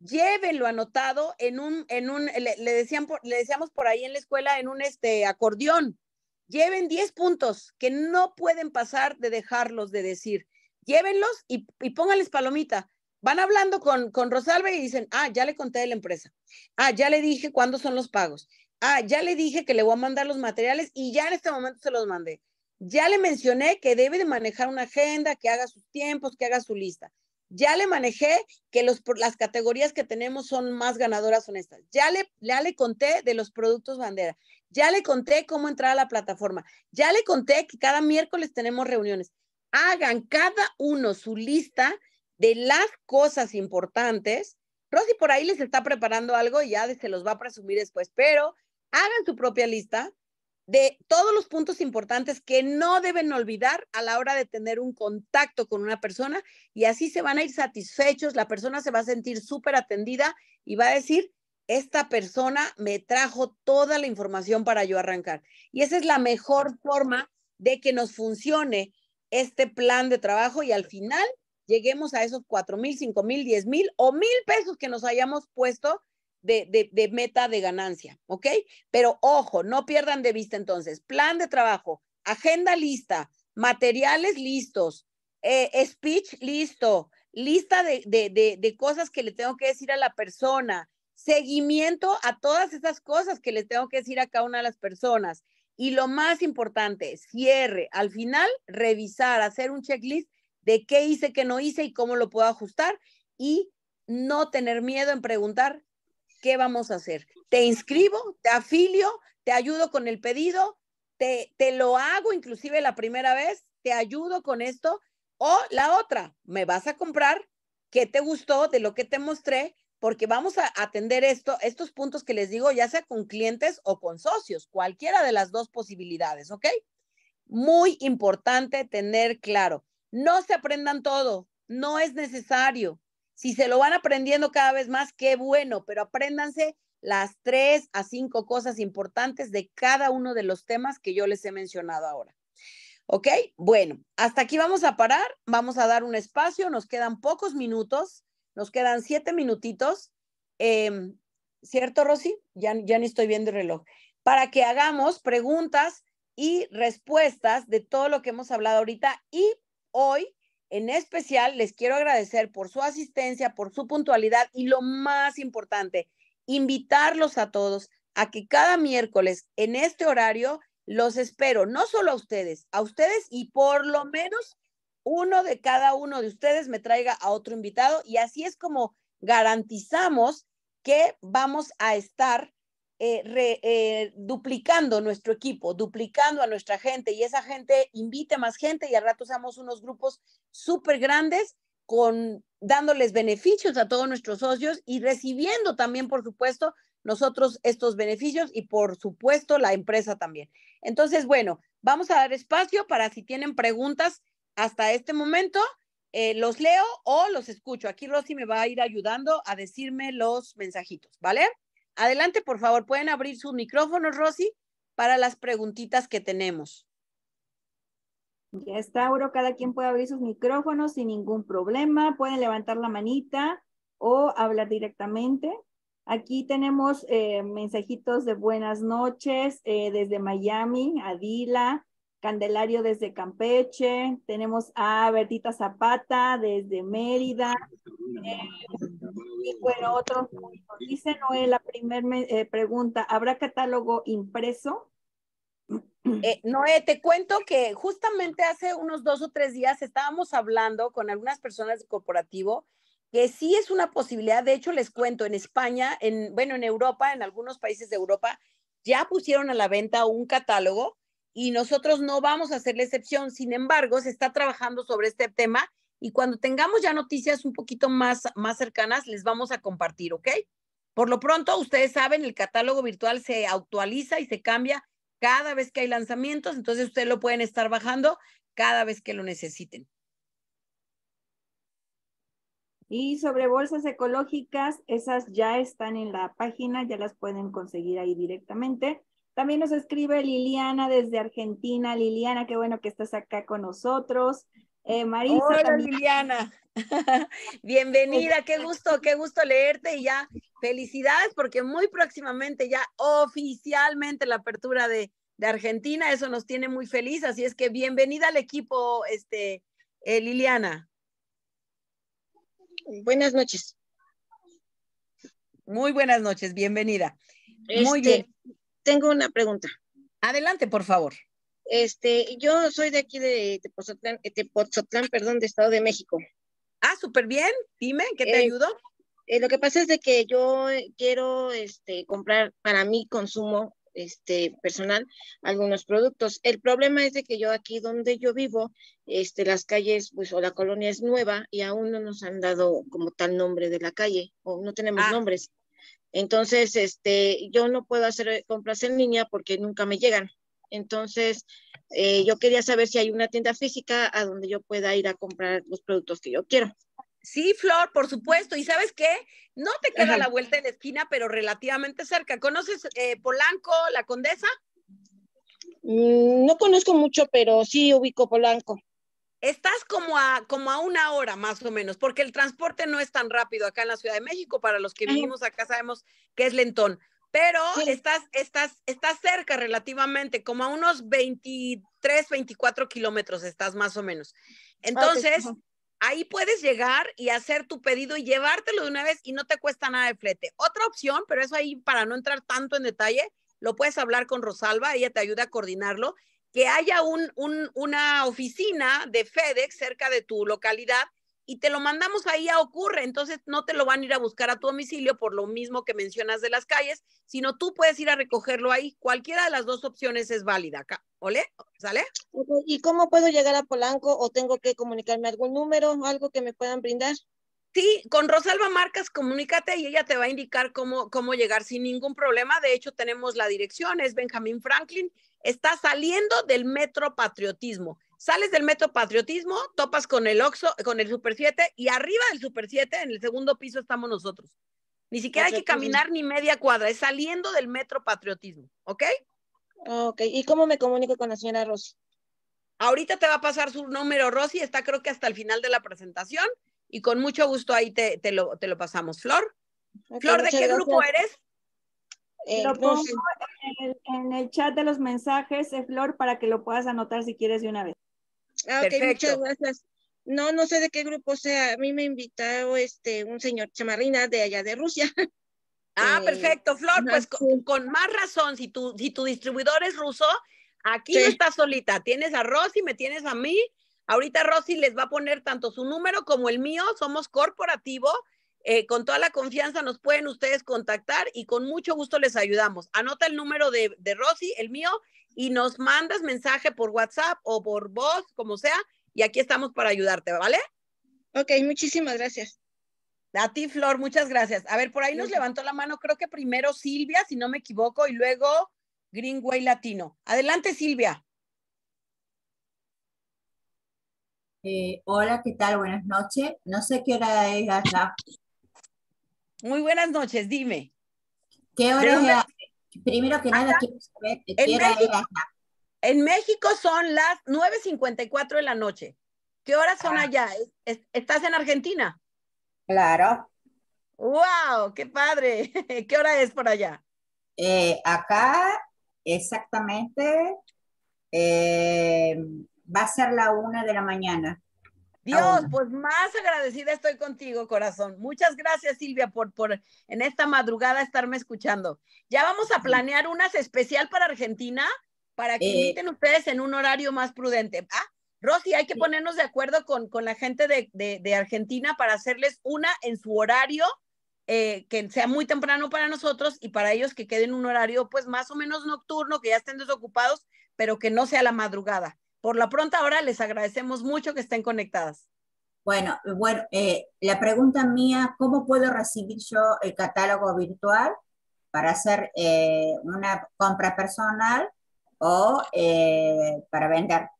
llévenlo anotado en un, en un, le, decían le decíamos por ahí en la escuela, en un este acordeón. Lleven 10 puntos que no pueden pasar de dejarlos de decir. Llévenlos y, y pónganles palomita. Van hablando con, con Rosalba y dicen, ah, ya le conté de la empresa. Ah, ya le dije cuándo son los pagos. Ah, ya le dije que le voy a mandar los materiales y ya en este momento se los mandé. Ya le mencioné que debe de manejar una agenda, que haga sus tiempos, que haga su lista. Ya le manejé que los, las categorías que tenemos son más ganadoras honestas. Ya le, ya le conté de los productos bandera. Ya le conté cómo entrar a la plataforma. Ya le conté que cada miércoles tenemos reuniones. Hagan cada uno su lista de las cosas importantes. Rosy por ahí les está preparando algo y ya se los va a presumir después, pero hagan su propia lista de todos los puntos importantes que no deben olvidar a la hora de tener un contacto con una persona y así se van a ir satisfechos, la persona se va a sentir súper atendida y va a decir, esta persona me trajo toda la información para yo arrancar. Y esa es la mejor forma de que nos funcione este plan de trabajo y al final lleguemos a esos cuatro mil, cinco mil, diez mil o mil pesos que nos hayamos puesto de, meta de ganancia, ¿ok? Pero ojo, no pierdan de vista entonces, plan de trabajo, agenda lista, materiales listos, eh, speech listo, lista de, cosas que le tengo que decir a la persona, seguimiento a todas esas cosas que le tengo que decir a cada una de las personas. Y lo más importante, cierre. Al final, revisar, hacer un checklist de qué hice, qué no hice y cómo lo puedo ajustar y no tener miedo en preguntar qué vamos a hacer. Te inscribo, te afilio, te ayudo con el pedido, te, te lo hago inclusive la primera vez, te ayudo con esto o la otra, me vas a comprar, qué te gustó de lo que te mostré, porque vamos a atender esto, estos puntos que les digo, ya sea con clientes o con socios, cualquiera de las dos posibilidades, ¿ok? Muy importante tener claro. No se aprendan todo, no es necesario. Si se lo van aprendiendo cada vez más, qué bueno, pero apréndanse las tres a cinco cosas importantes de cada uno de los temas que yo les he mencionado ahora. ¿Ok? Bueno, hasta aquí vamos a parar, vamos a dar un espacio, nos quedan pocos minutos, nos quedan siete minutitos, em, ¿cierto, Rosy? Ya, ya ni estoy viendo el reloj, para que hagamos preguntas y respuestas de todo lo que hemos hablado ahorita y hoy en especial les quiero agradecer por su asistencia, por su puntualidad y lo más importante, invitarlos a todos a que cada miércoles en este horario los espero, no solo a ustedes, a ustedes y por lo menos uno de cada uno de ustedes me traiga a otro invitado y así es como garantizamos que vamos a estar eh, eh, duplicando nuestro equipo, duplicando a nuestra gente y esa gente invite más gente y al rato usamos unos grupos súper grandes con dándoles beneficios a todos nuestros socios y recibiendo también, por supuesto, nosotros estos beneficios y por supuesto la empresa también. Entonces, bueno, vamos a dar espacio para si tienen preguntas hasta este momento, eh, los leo o los escucho. Aquí Rosy me va a ir ayudando a decirme los mensajitos, ¿vale? Adelante, por favor, pueden abrir sus micrófonos, Rosy, para las preguntitas que tenemos. Ya está, oro, cada quien puede abrir sus micrófonos sin ningún problema, pueden levantar la manita o hablar directamente. Aquí tenemos eh, mensajitos de buenas noches eh, desde Miami, Adila, Candelario desde Campeche, tenemos a Bertita Zapata desde Mérida. y eh, bueno, otro, dice Noé, la primera eh, pregunta, ¿habrá catálogo impreso? Eh, Noé, te cuento que justamente hace unos dos o tres días estábamos hablando con algunas personas de corporativo que sí es una posibilidad, de hecho les cuento, en España, en, bueno, en Europa, en algunos países de Europa, ya pusieron a la venta un catálogo y nosotros no vamos a hacer la excepción. Sin embargo, se está trabajando sobre este tema y cuando tengamos ya noticias un poquito más, más cercanas, les vamos a compartir, ¿ok? Por lo pronto, ustedes saben, el catálogo virtual se actualiza y se cambia cada vez que hay lanzamientos, entonces ustedes lo pueden estar bajando cada vez que lo necesiten. Y sobre bolsas ecológicas, esas ya están en la página, ya las pueden conseguir ahí directamente. También nos escribe Liliana desde Argentina. Liliana, qué bueno que estás acá con nosotros. Eh, Marisa. Hola Liliana. Bienvenida, qué gusto, qué gusto leerte y ya felicidades porque muy próximamente ya oficialmente la apertura de, Argentina, eso nos tiene muy feliz, así es que bienvenida al equipo, este, eh, Liliana. Buenas noches. Muy buenas noches, bienvenida. muy este, bien tengo una pregunta. Adelante, por favor. Este, yo soy de aquí de Tepozotlán, eh, perdón, de Estado de México. Ah, súper bien. Dime, ¿qué te eh, ayudó? Eh, lo que pasa es de que yo quiero este, comprar para mi consumo este, personal algunos productos. El problema es de que yo aquí donde yo vivo, este, las calles pues, o la colonia es nueva y aún no nos han dado como tal nombre de la calle o no tenemos ah. nombres. Entonces, este, yo no puedo hacer compras en línea porque nunca me llegan. Entonces, eh, yo quería saber si hay una tienda física a donde yo pueda ir a comprar los productos que yo quiero. Sí, Flor, por supuesto. ¿Y sabes qué? No te queda la vuelta en la esquina, pero relativamente cerca. ¿Conoces eh, Polanco, la Condesa? Mm, no conozco mucho, pero sí ubico Polanco estás como a, como a una hora más o menos, porque el transporte no es tan rápido acá en la Ciudad de México. Para los que vivimos acá sabemos que es lentón, pero estás, estás, estás cerca relativamente, como a unos 23, 24 kilómetros estás más o menos. Ah, Entonces, ahí puedes llegar y hacer tu pedido y llevártelo de una vez y no te cuesta nada de flete. Otra opción, pero eso ahí para no entrar tanto en detalle, lo puedes hablar con Rosalba, ella te ayuda a coordinarlo que haya un, una oficina de FedEx cerca de tu localidad y te lo mandamos ahí a ocurre. Entonces no te lo van a ir a buscar a tu domicilio por lo mismo que mencionas de las calles, sino tú puedes ir a recogerlo ahí. Cualquiera de las dos opciones es válida acá. ¿Ole? ¿Sale? ¿Y cómo puedo llegar a Polanco o tengo que comunicarme algún número, algo que me puedan brindar? Sí, con Rosalba Marcas comunícate y ella te va a indicar cómo, cómo llegar sin ningún problema. De hecho, tenemos la dirección, es Benjamin Franklin. Está saliendo del Metro Patriotismo. Sales del Metro Patriotismo, topas con el Oxo, con el Super 7 y arriba del Super 7, en el segundo piso, estamos nosotros. Ni siquiera hay que caminar ni media cuadra, es saliendo del Metro Patriotismo, ¿ok? Ok, ¿y cómo me comunico con la señora Rosy? Ahorita te va a pasar su número, Rosy, está creo que hasta el final de la presentación y con mucho gusto ahí te, lo, pasamos. Flor, Flor, ¿de qué grupo eres? Eh, lo pongo en el, chat de los mensajes, eh, Flor, para que lo puedas anotar si quieres de una vez. Ah, muchas gracias. No, no sé de qué grupo sea. A mí me invitado este, un señor chamarrina de allá de Rusia. Ah, eh, perfecto, Flor. Pues con, más razón, si tu, si tu distribuidor es ruso, aquí no estás solita. Tienes a Rosy, me tienes a mí Ahorita Rosy les va a poner tanto su número como el mío, somos corporativo. Eh, con toda la confianza nos pueden ustedes contactar y con mucho gusto les ayudamos. Anota el número de, de Rosy, el mío, y nos mandas mensaje por WhatsApp o por voz, como sea, y aquí estamos para ayudarte, ¿vale? Ok, muchísimas gracias. A ti, Flor, muchas gracias. A ver, por ahí nos levantó la mano, creo que primero Silvia, si no me equivoco, y luego Greenway Latino. Adelante, Silvia. Eh, hola, ¿qué tal? Buenas noches. No sé qué hora es allá. Muy buenas noches, dime. ¿Qué hora es Primero que nada, quiero saber En México son las 9.54 de la noche. ¿Qué horas son ah. allá? ¿Estás en Argentina? Claro. ¡Wow! ¡Qué padre! ¿Qué hora es por allá? Eh, acá, exactamente, eh, va a ser la una de la mañana. Dios, pues más agradecida estoy contigo, corazón. Muchas gracias, Silvia, por, por en esta madrugada estarme escuchando. Ya vamos a planear unas especial para Argentina, para que eh, ustedes en un horario más prudente. Ah, Rosy, hay que ponernos de acuerdo con, con la gente de, de, Argentina para hacerles una en su horario, eh, que sea muy temprano para nosotros y para ellos que queden un horario pues más o menos nocturno, que ya estén desocupados, pero que no sea la madrugada. Por la pronta hora les agradecemos mucho que estén conectadas. Bueno, bueno, eh, la pregunta mía, ¿cómo puedo recibir yo el catálogo virtual para hacer eh, una compra personal o eh, para vender?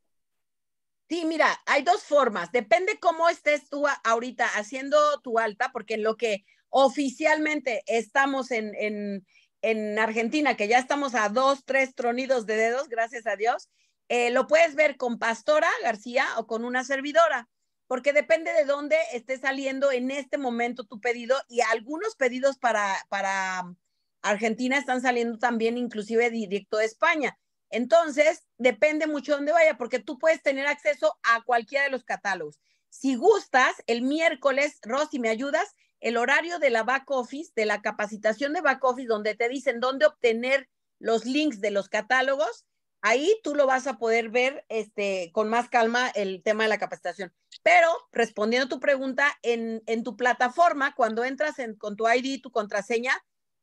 Sí, mira, hay dos formas. Depende cómo estés tú ahorita haciendo tu alta, porque en lo que oficialmente estamos en, en Argentina, que ya estamos a dos, tres tronidos de dedos, gracias a Dios, eh, lo puedes ver con Pastora García o con una servidora, porque depende de dónde esté saliendo en este momento tu pedido y algunos pedidos para, para um, Argentina están saliendo también inclusive directo de España. Entonces, depende mucho dónde vaya, porque tú puedes tener acceso a cualquiera de los catálogos. Si gustas, el miércoles, Rosy, ¿me ayudas? El horario de la back office, de la capacitación de back office, donde te dicen dónde obtener los links de los catálogos, Ahí tú lo vas a poder ver este, con más calma el tema de la capacitación. Pero respondiendo a tu pregunta, en, en tu plataforma, cuando entras con tu ID y tu contraseña,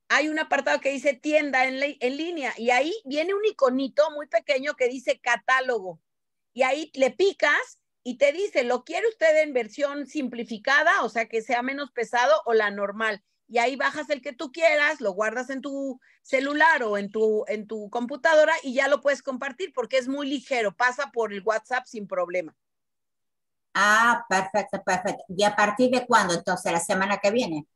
hay un apartado que dice tienda en, línea y ahí viene un iconito muy pequeño que dice catálogo. Y ahí le picas y te dice, ¿lo quiere usted en versión simplificada, o sea, que sea menos pesado o la normal? y ahí bajas el que tú quieras, lo guardas en tu celular o en tu, en tu computadora y ya lo puedes compartir porque es muy ligero, pasa por el WhatsApp sin problema. Ah, perfecto, perfecto. ¿Y a partir de cuándo entonces? ¿La semana que viene?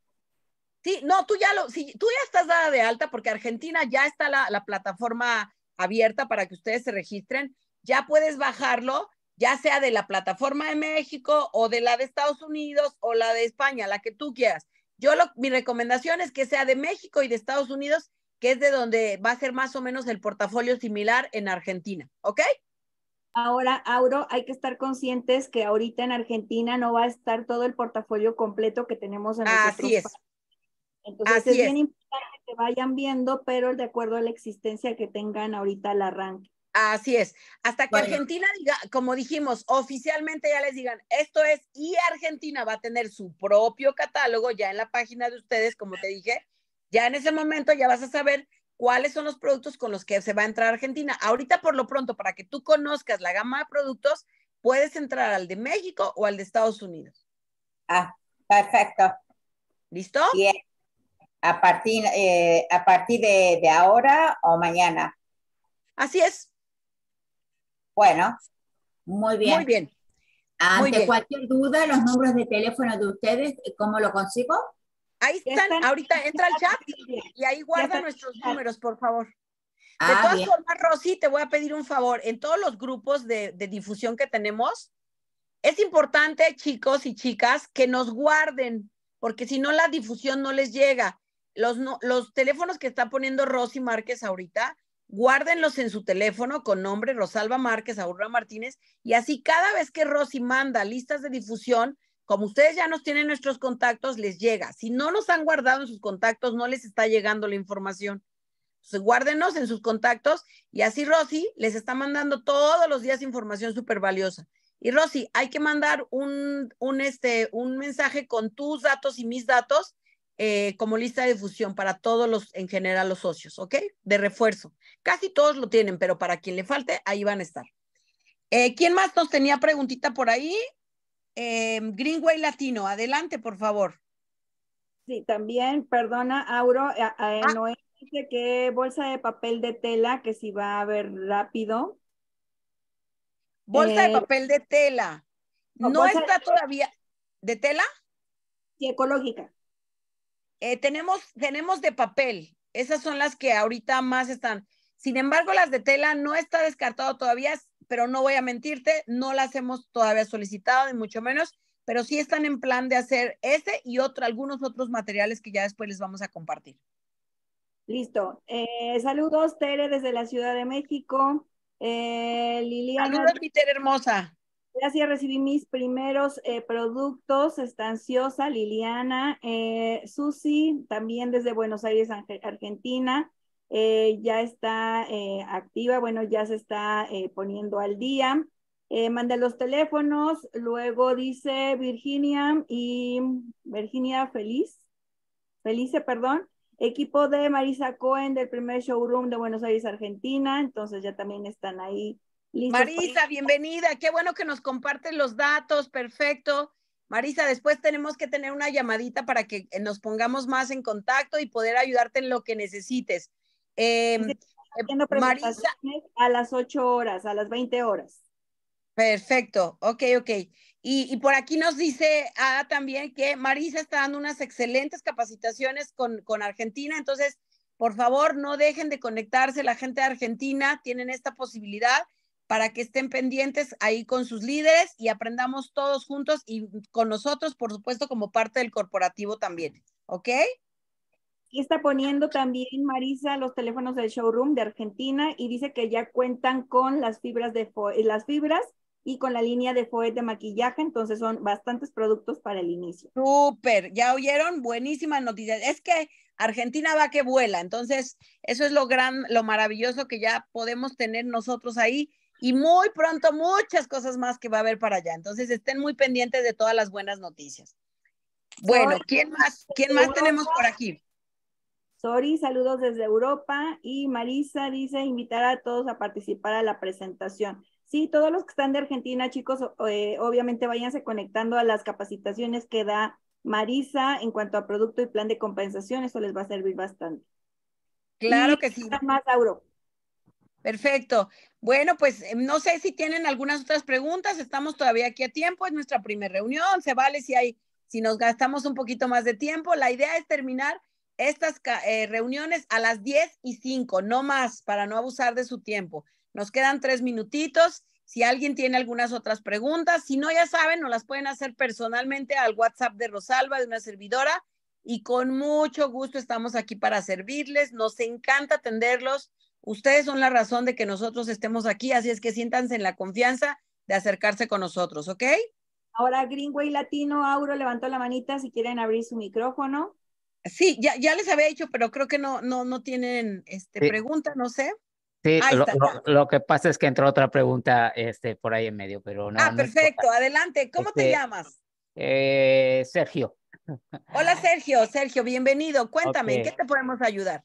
Sí, no, tú ya lo, si tú ya estás dada de alta porque Argentina ya está la, la plataforma abierta para que ustedes se registren, ya puedes bajarlo ya sea de la plataforma de México o de la de Estados Unidos o la de España, la que tú quieras. Yo mi recomendación es que sea de México y de Estados Unidos, que es de donde va a ser más o menos el portafolio similar en Argentina, ¿ok? Ahora, Auro, hay que estar conscientes que ahorita en Argentina no va a estar todo el portafolio completo que tenemos en Así es. Entonces es bien importante que vayan viendo, pero de acuerdo a la existencia que tengan ahorita al arranque. Así es. Hasta que Argentina diga, como dijimos, oficialmente ya les digan, esto es, y Argentina va a tener su propio catálogo ya en la página de ustedes, como te dije, ya en ese momento ya vas a saber cuáles son los productos con los que se va a entrar Argentina. Ahorita por lo pronto, para que tú conozcas la gama de productos, puedes entrar al de México o al de Estados Unidos. Ah, perfecto. ¿Listo? Bien. A partir, eh, a partir de ahora o mañana. Así es, bueno, muy bien. bien. Ante cualquier duda, los números de teléfono de ustedes, ¿cómo lo consigo? Ahí están, ahorita entra al chat y ahí guarda nuestros números, por favor. de ah, todas formas, Rosy, te voy a pedir un favor. En todos los grupos de, difusión que tenemos, es importante, chicos y chicas, que nos guarden, porque si no, la difusión no les llega. Los, los teléfonos que está poniendo Rosy Márquez ahorita guárdenlos en su teléfono con nombre Rosalba Márquez, Aurora Martínez, y así cada vez que Rosy manda listas de difusión, como ustedes ya nos tienen nuestros contactos, les llega. Si no nos han guardado en sus contactos, no les está llegando la información. guárdenos en sus contactos y así Rosy les está mandando todos los días información súper valiosa. Y Rosy, hay que mandar un, este, un mensaje con tus datos y mis datos eh, como lista de difusión para todos los, en general, los socios, ¿ok? De refuerzo. Casi todos lo tienen, pero para quien le falte, ahí van a estar. Eh, ¿Quién más nos tenía preguntita por ahí? Em, Greenway Latino, adelante, por favor. Sí, también, perdona, Auro, eh, ah. no dice que bolsa de papel de tela, que si va a haber rápido. Bolsa de papel de tela. No, está todavía. ¿De tela? Sí, ecológica. Eh, tenemos, tenemos de papel, esas son las que ahorita más están. Sin embargo, las de tela no está descartado todavía, pero no voy a mentirte, no las hemos todavía solicitado, ni mucho menos, pero sí están en plan de hacer ese y otro, algunos otros materiales que ya después les vamos a compartir. Listo. Eh, saludos, Tere, desde la Ciudad de México. Eh, Liliana. Saludos, mi hermosa. Gracias, recibí mis primeros eh, productos, productos, ansiosa Liliana, eh, Susi, también desde Buenos Aires, Argentina, eh, ya está activa, bueno, ya se está poniendo al día. mandé los teléfonos, luego dice Virginia y Virginia Feliz, Felice, perdón, equipo de Marisa Cohen del primer showroom de Buenos Aires, Argentina, entonces ya también están ahí pues. Marisa, bienvenida. Qué bueno que nos comparten los datos. Perfecto. Marisa, después tenemos que tener una llamadita para que eh, nos pongamos más en contacto y poder ayudarte en lo que necesites. Em, eh, Marisa. A las 8 horas, a las 20 horas. Perfecto, ok, ok. Y, por aquí nos dice también que Marisa está dando unas excelentes capacitaciones con, con Argentina, entonces, por favor, no dejen de conectarse, la gente de Argentina tienen esta posibilidad para que estén pendientes ahí con sus líderes y aprendamos todos juntos y con nosotros, por supuesto, como parte del corporativo también. ¿Ok? Y está poniendo también Marisa los teléfonos del showroom de Argentina y dice que ya cuentan con las fibras de eh, las fibras y con la línea de Foet de maquillaje, entonces son bastantes productos para el inicio. Súper, ya oyeron, buenísima noticia. Es que Argentina va que vuela, entonces eso es lo gran, lo maravilloso que ya podemos tener nosotros ahí y muy pronto muchas cosas más que va a haber para allá. Entonces estén muy pendientes de todas las buenas noticias. Bueno, ¿quién más? ¿Quién más tenemos por aquí? Sorry, saludos desde Europa y Marisa dice invitar a todos a participar a la presentación. Sí, todos los que están de Argentina, chicos, eh, obviamente váyanse conectando a las capacitaciones que da Marisa en cuanto a producto y plan de compensación, eso les va a servir bastante. Claro que sí. Más Auro. Perfecto. Bueno, pues em, no sé si tienen algunas otras preguntas, estamos todavía aquí a tiempo, es nuestra primera reunión, se vale si hay, si nos gastamos un poquito más de tiempo. La idea es terminar estas eh, reuniones a las 10 y 5, no más, para no abusar de su tiempo. Nos quedan tres minutitos. Si alguien tiene algunas otras preguntas, si no, ya saben, nos las pueden hacer personalmente al WhatsApp de Rosalba, de una servidora, y con mucho gusto estamos aquí para servirles. Nos encanta atenderlos Ustedes son la razón de que nosotros estemos aquí, así es que siéntanse en la confianza de acercarse con nosotros, ¿ok? Ahora Greenway Latino, Auro levantó la manita si quieren abrir su micrófono. Sí, ya, les había dicho, pero creo que no, no, no tienen este, pregunta, no sé. Sí, lo, que pasa es que entró otra pregunta este, por ahí en medio, pero no. Ah, perfecto, adelante. ¿Cómo te este, llamas? Eh, Sergio. Hola Sergio, Sergio, bienvenido. Cuéntame, ¿qué te podemos ayudar?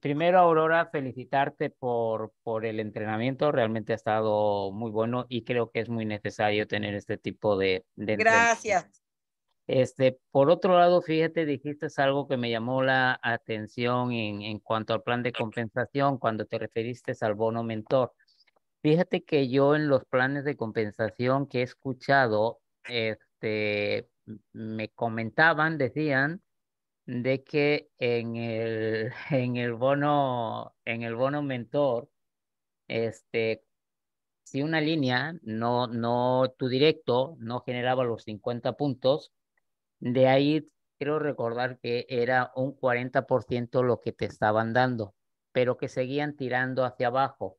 Primero, Aurora, felicitarte por, por el entrenamiento. Realmente ha estado muy bueno y creo que es muy necesario tener este tipo de... Gracias. Este, por otro lado, fíjate, dijiste algo que me llamó la atención en, en cuanto al plan de compensación cuando te referiste al bono mentor. Fíjate que yo en los planes de compensación que he escuchado, este, me comentaban, decían de que en el, en el bono, en el bono mentor, este, si una línea, no, no tu directo, no generaba los 50 puntos, de ahí quiero recordar que era un 40% lo que te estaban dando, pero que seguían tirando hacia abajo.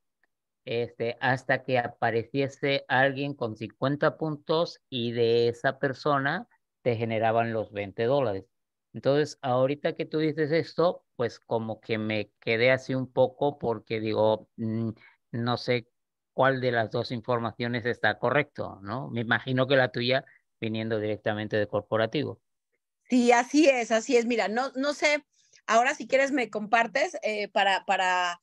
Este, hasta que apareciese alguien con 50 puntos y de esa persona te generaban los 20 dólares. Entonces, ahorita que tú dices esto, pues como que me quedé así un poco porque digo, mm, no sé cuál de las dos informaciones está correcto, ¿no? Me imagino que la tuya viniendo directamente de corporativo. Sí, así es, así es. Mira, no, no sé, ahora si quieres me compartes eh, para, para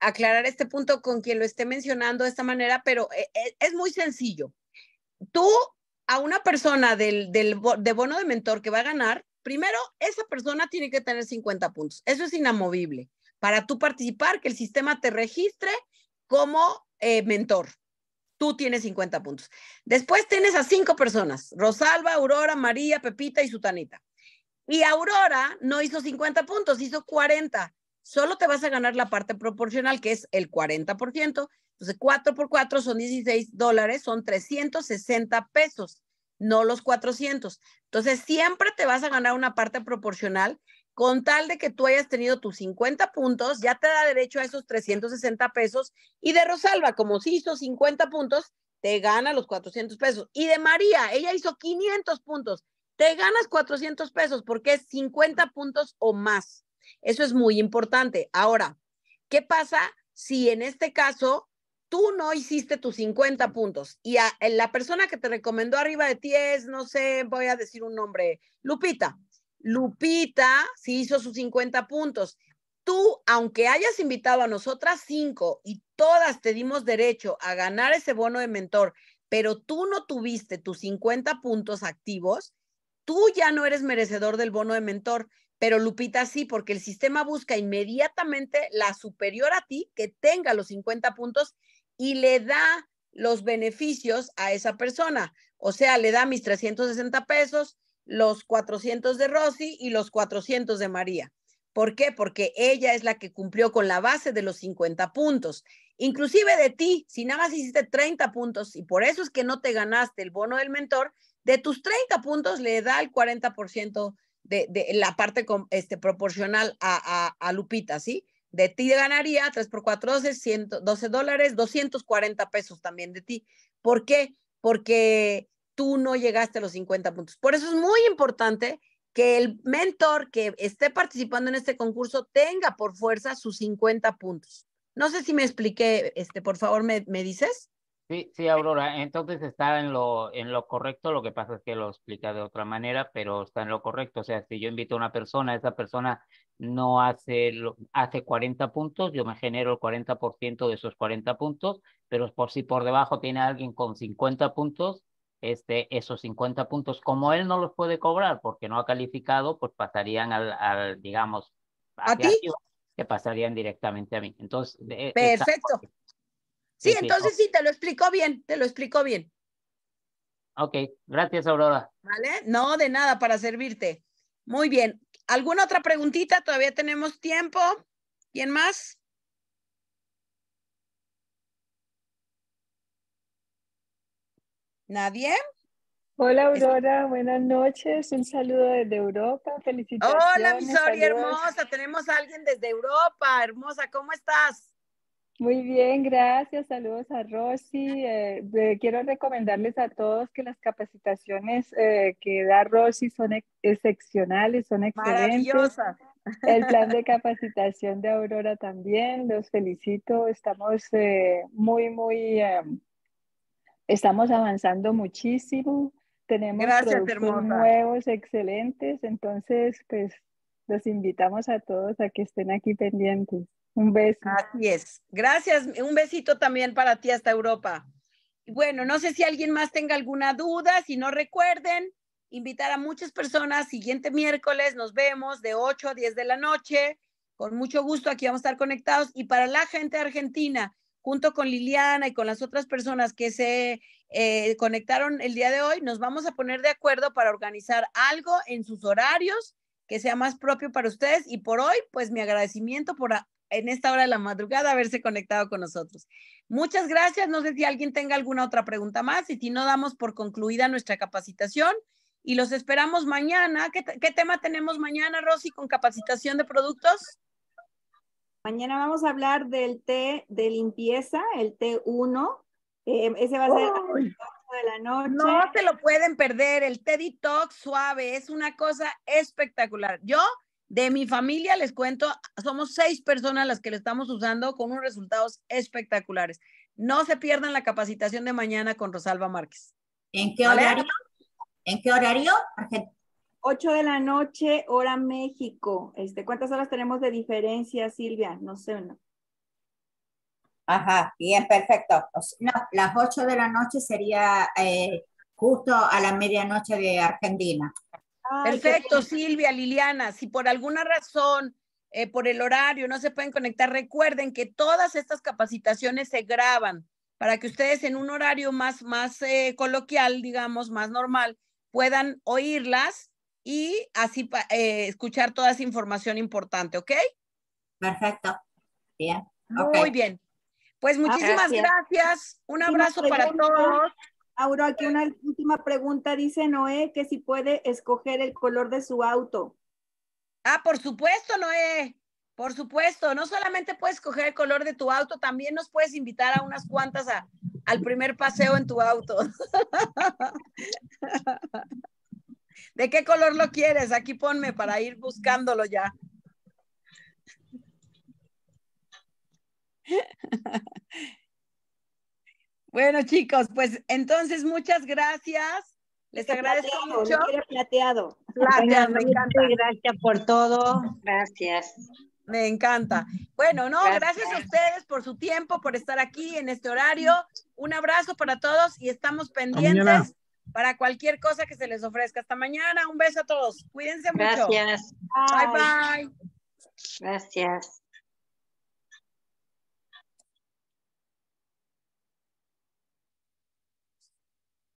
aclarar este punto con quien lo esté mencionando de esta manera, pero eh, eh, es, muy sencillo. Tú a una persona del, del, de bono de mentor que va a ganar, primero, esa persona tiene que tener 50 puntos. Eso es inamovible. Para tú participar, que el sistema te registre como eh, mentor. Tú tienes 50 puntos. Después tienes a cinco personas, Rosalba, Aurora, María, Pepita y Sutanita. Y Aurora no hizo 50 puntos, hizo 40. Solo te vas a ganar la parte proporcional, que es el 40%. Entonces, 4 por 4 son 16 dólares, son 360 pesos no los 400. Entonces, siempre te vas a ganar una parte proporcional con tal de que tú hayas tenido tus 50 puntos, ya te da derecho a esos 360 pesos. Y de Rosalba, como si hizo 50 puntos, te gana los 400 pesos. Y de María, ella hizo 500 puntos, te ganas 400 pesos porque es 50 puntos o más. Eso es muy importante. Ahora, ¿qué pasa si en este caso tú no hiciste tus 50 puntos y eh, la persona que te recomendó arriba de ti es, no sé, voy a decir un nombre, Lupita. Lupita sí hizo sus 50 puntos. Tú, aunque hayas invitado a nosotras cinco y todas te dimos derecho a ganar ese bono de mentor, pero tú no tuviste tus 50 puntos activos, tú ya no eres merecedor del bono de mentor, pero Lupita sí, porque el sistema busca inmediatamente la superior a ti que tenga los 50 puntos y le da los beneficios a esa persona. O sea, le da mis 360 pesos, los 400 de Rosy y los 400 de María. ¿Por qué? Porque ella es la que cumplió con la base de los 50 puntos. Inclusive de ti, si nada más hiciste 30 puntos y por eso es que no te ganaste el bono del mentor, de tus 30 puntos le da el 40% de, de, la parte este, proporcional a Lupita, ¿sí? de ti ganaría 3 por 4, 12, 112 dólares, 240 pesos también de ti. ¿Por qué? Porque tú no llegaste a los 50 puntos. Por eso es muy importante que el mentor que esté participando en este concurso tenga por fuerza sus 50 puntos. No sé si me expliqué, este, por favor, ¿me, dices? Sí, sí, Aurora, entonces está en lo, en lo correcto, lo que pasa es que lo explica de otra manera, pero está en lo correcto. O sea, si yo invito a una persona, esa persona no hace, hace 40 puntos, yo me genero el 40% de esos 40 puntos, pero por si por debajo tiene alguien con 50 puntos, este, esos 50 puntos, como él no los puede cobrar porque no ha calificado, pues pasarían al, digamos, ¿A ti? que pasarían directamente a mí. Entonces, e, perfecto. Sí, entonces sí, te lo explico bien, te lo explico bien. Ok, gracias Aurora. Vale, no, de nada, para servirte. Muy bien, ¿Alguna otra preguntita? Todavía tenemos tiempo. ¿Quién más? ¿Nadie? Hola Aurora, buenas noches. Un saludo desde Europa. Felicitaciones. Hola, mi hermosa. Tenemos a alguien desde Europa. Hermosa, ¿cómo estás? Muy bien, gracias. Saludos a Rosy. Eh, quiero recomendarles a todos que las capacitaciones eh, que da Rosy son excepcionales, son excelentes. El plan de capacitación de Aurora también, los felicito. Estamos eh, muy, muy, em, estamos avanzando muchísimo. Tenemos nuevos, excelentes. Entonces, pues, los invitamos a todos a que estén aquí pendientes. Un beso. Así es. Gracias. Un besito también para ti hasta Europa. Bueno, no sé si alguien más tenga alguna duda. Si no recuerden, invitar a muchas personas. Siguiente miércoles nos vemos de 8 a 10 de la noche. Con mucho gusto aquí vamos a estar conectados. Y para la gente argentina, junto con Liliana y con las otras personas que se eh, conectaron el día de hoy, nos vamos a poner de acuerdo para organizar algo en sus horarios que sea más propio para ustedes. Y por hoy, pues mi agradecimiento por en esta hora de la madrugada haberse conectado con nosotros. Muchas gracias. No sé si alguien tenga alguna otra pregunta más. Y si no, damos por concluida nuestra capacitación y los esperamos mañana. ¿Qué, tema tenemos mañana, Rosy, con capacitación de productos? Mañana vamos a hablar del té de limpieza, el T1. Em, ese va a ser el de la noche. No se lo pueden perder, el té detox suave. Es una cosa espectacular. Yo de mi familia les cuento, somos seis personas las que lo estamos usando con unos resultados espectaculares. No se pierdan la capacitación de mañana con Rosalba Márquez. ¿En qué horario? ¿En qué horario? 8 de la noche, hora México. Este, ¿Cuántas horas tenemos de diferencia, Silvia? No sé, ¿no? Ajá, bien, perfecto. las 8 de la noche sería eh, justo a la medianoche de Argentina. Perfecto, Silvia, Liliana, si por alguna razón, eh, por el horario, no se pueden conectar, recuerden que todas estas capacitaciones se graban para que ustedes en un horario más, más eh, coloquial, digamos, más normal, puedan oírlas y así eh, escuchar toda esa información importante, ¿ok? Perfecto. Bien. Muy bien. Pues ah, muchísimas gracias. Un abrazo para todos. Auro, aquí una última pregunta. Dice Noé que si puede escoger el color de su auto. Ah, por supuesto, Noé. Por supuesto, no solamente puedes escoger el color de tu auto, también nos puedes invitar a unas cuantas al primer paseo en tu auto. ¿De qué color lo quieres? Aquí ponme para ir buscándolo ya. Bueno, chicos, pues entonces muchas gracias. Les agradezco mucho. me encanta. Gracias por todo. Gracias. Me encanta. Bueno, no, gracias. a ustedes por su tiempo, por estar aquí en este horario. Un abrazo para todos y estamos pendientes para cualquier cosa que se les ofrezca. Hasta mañana. Un beso a todos. Cuídense mucho. Gracias. Bye bye. Gracias.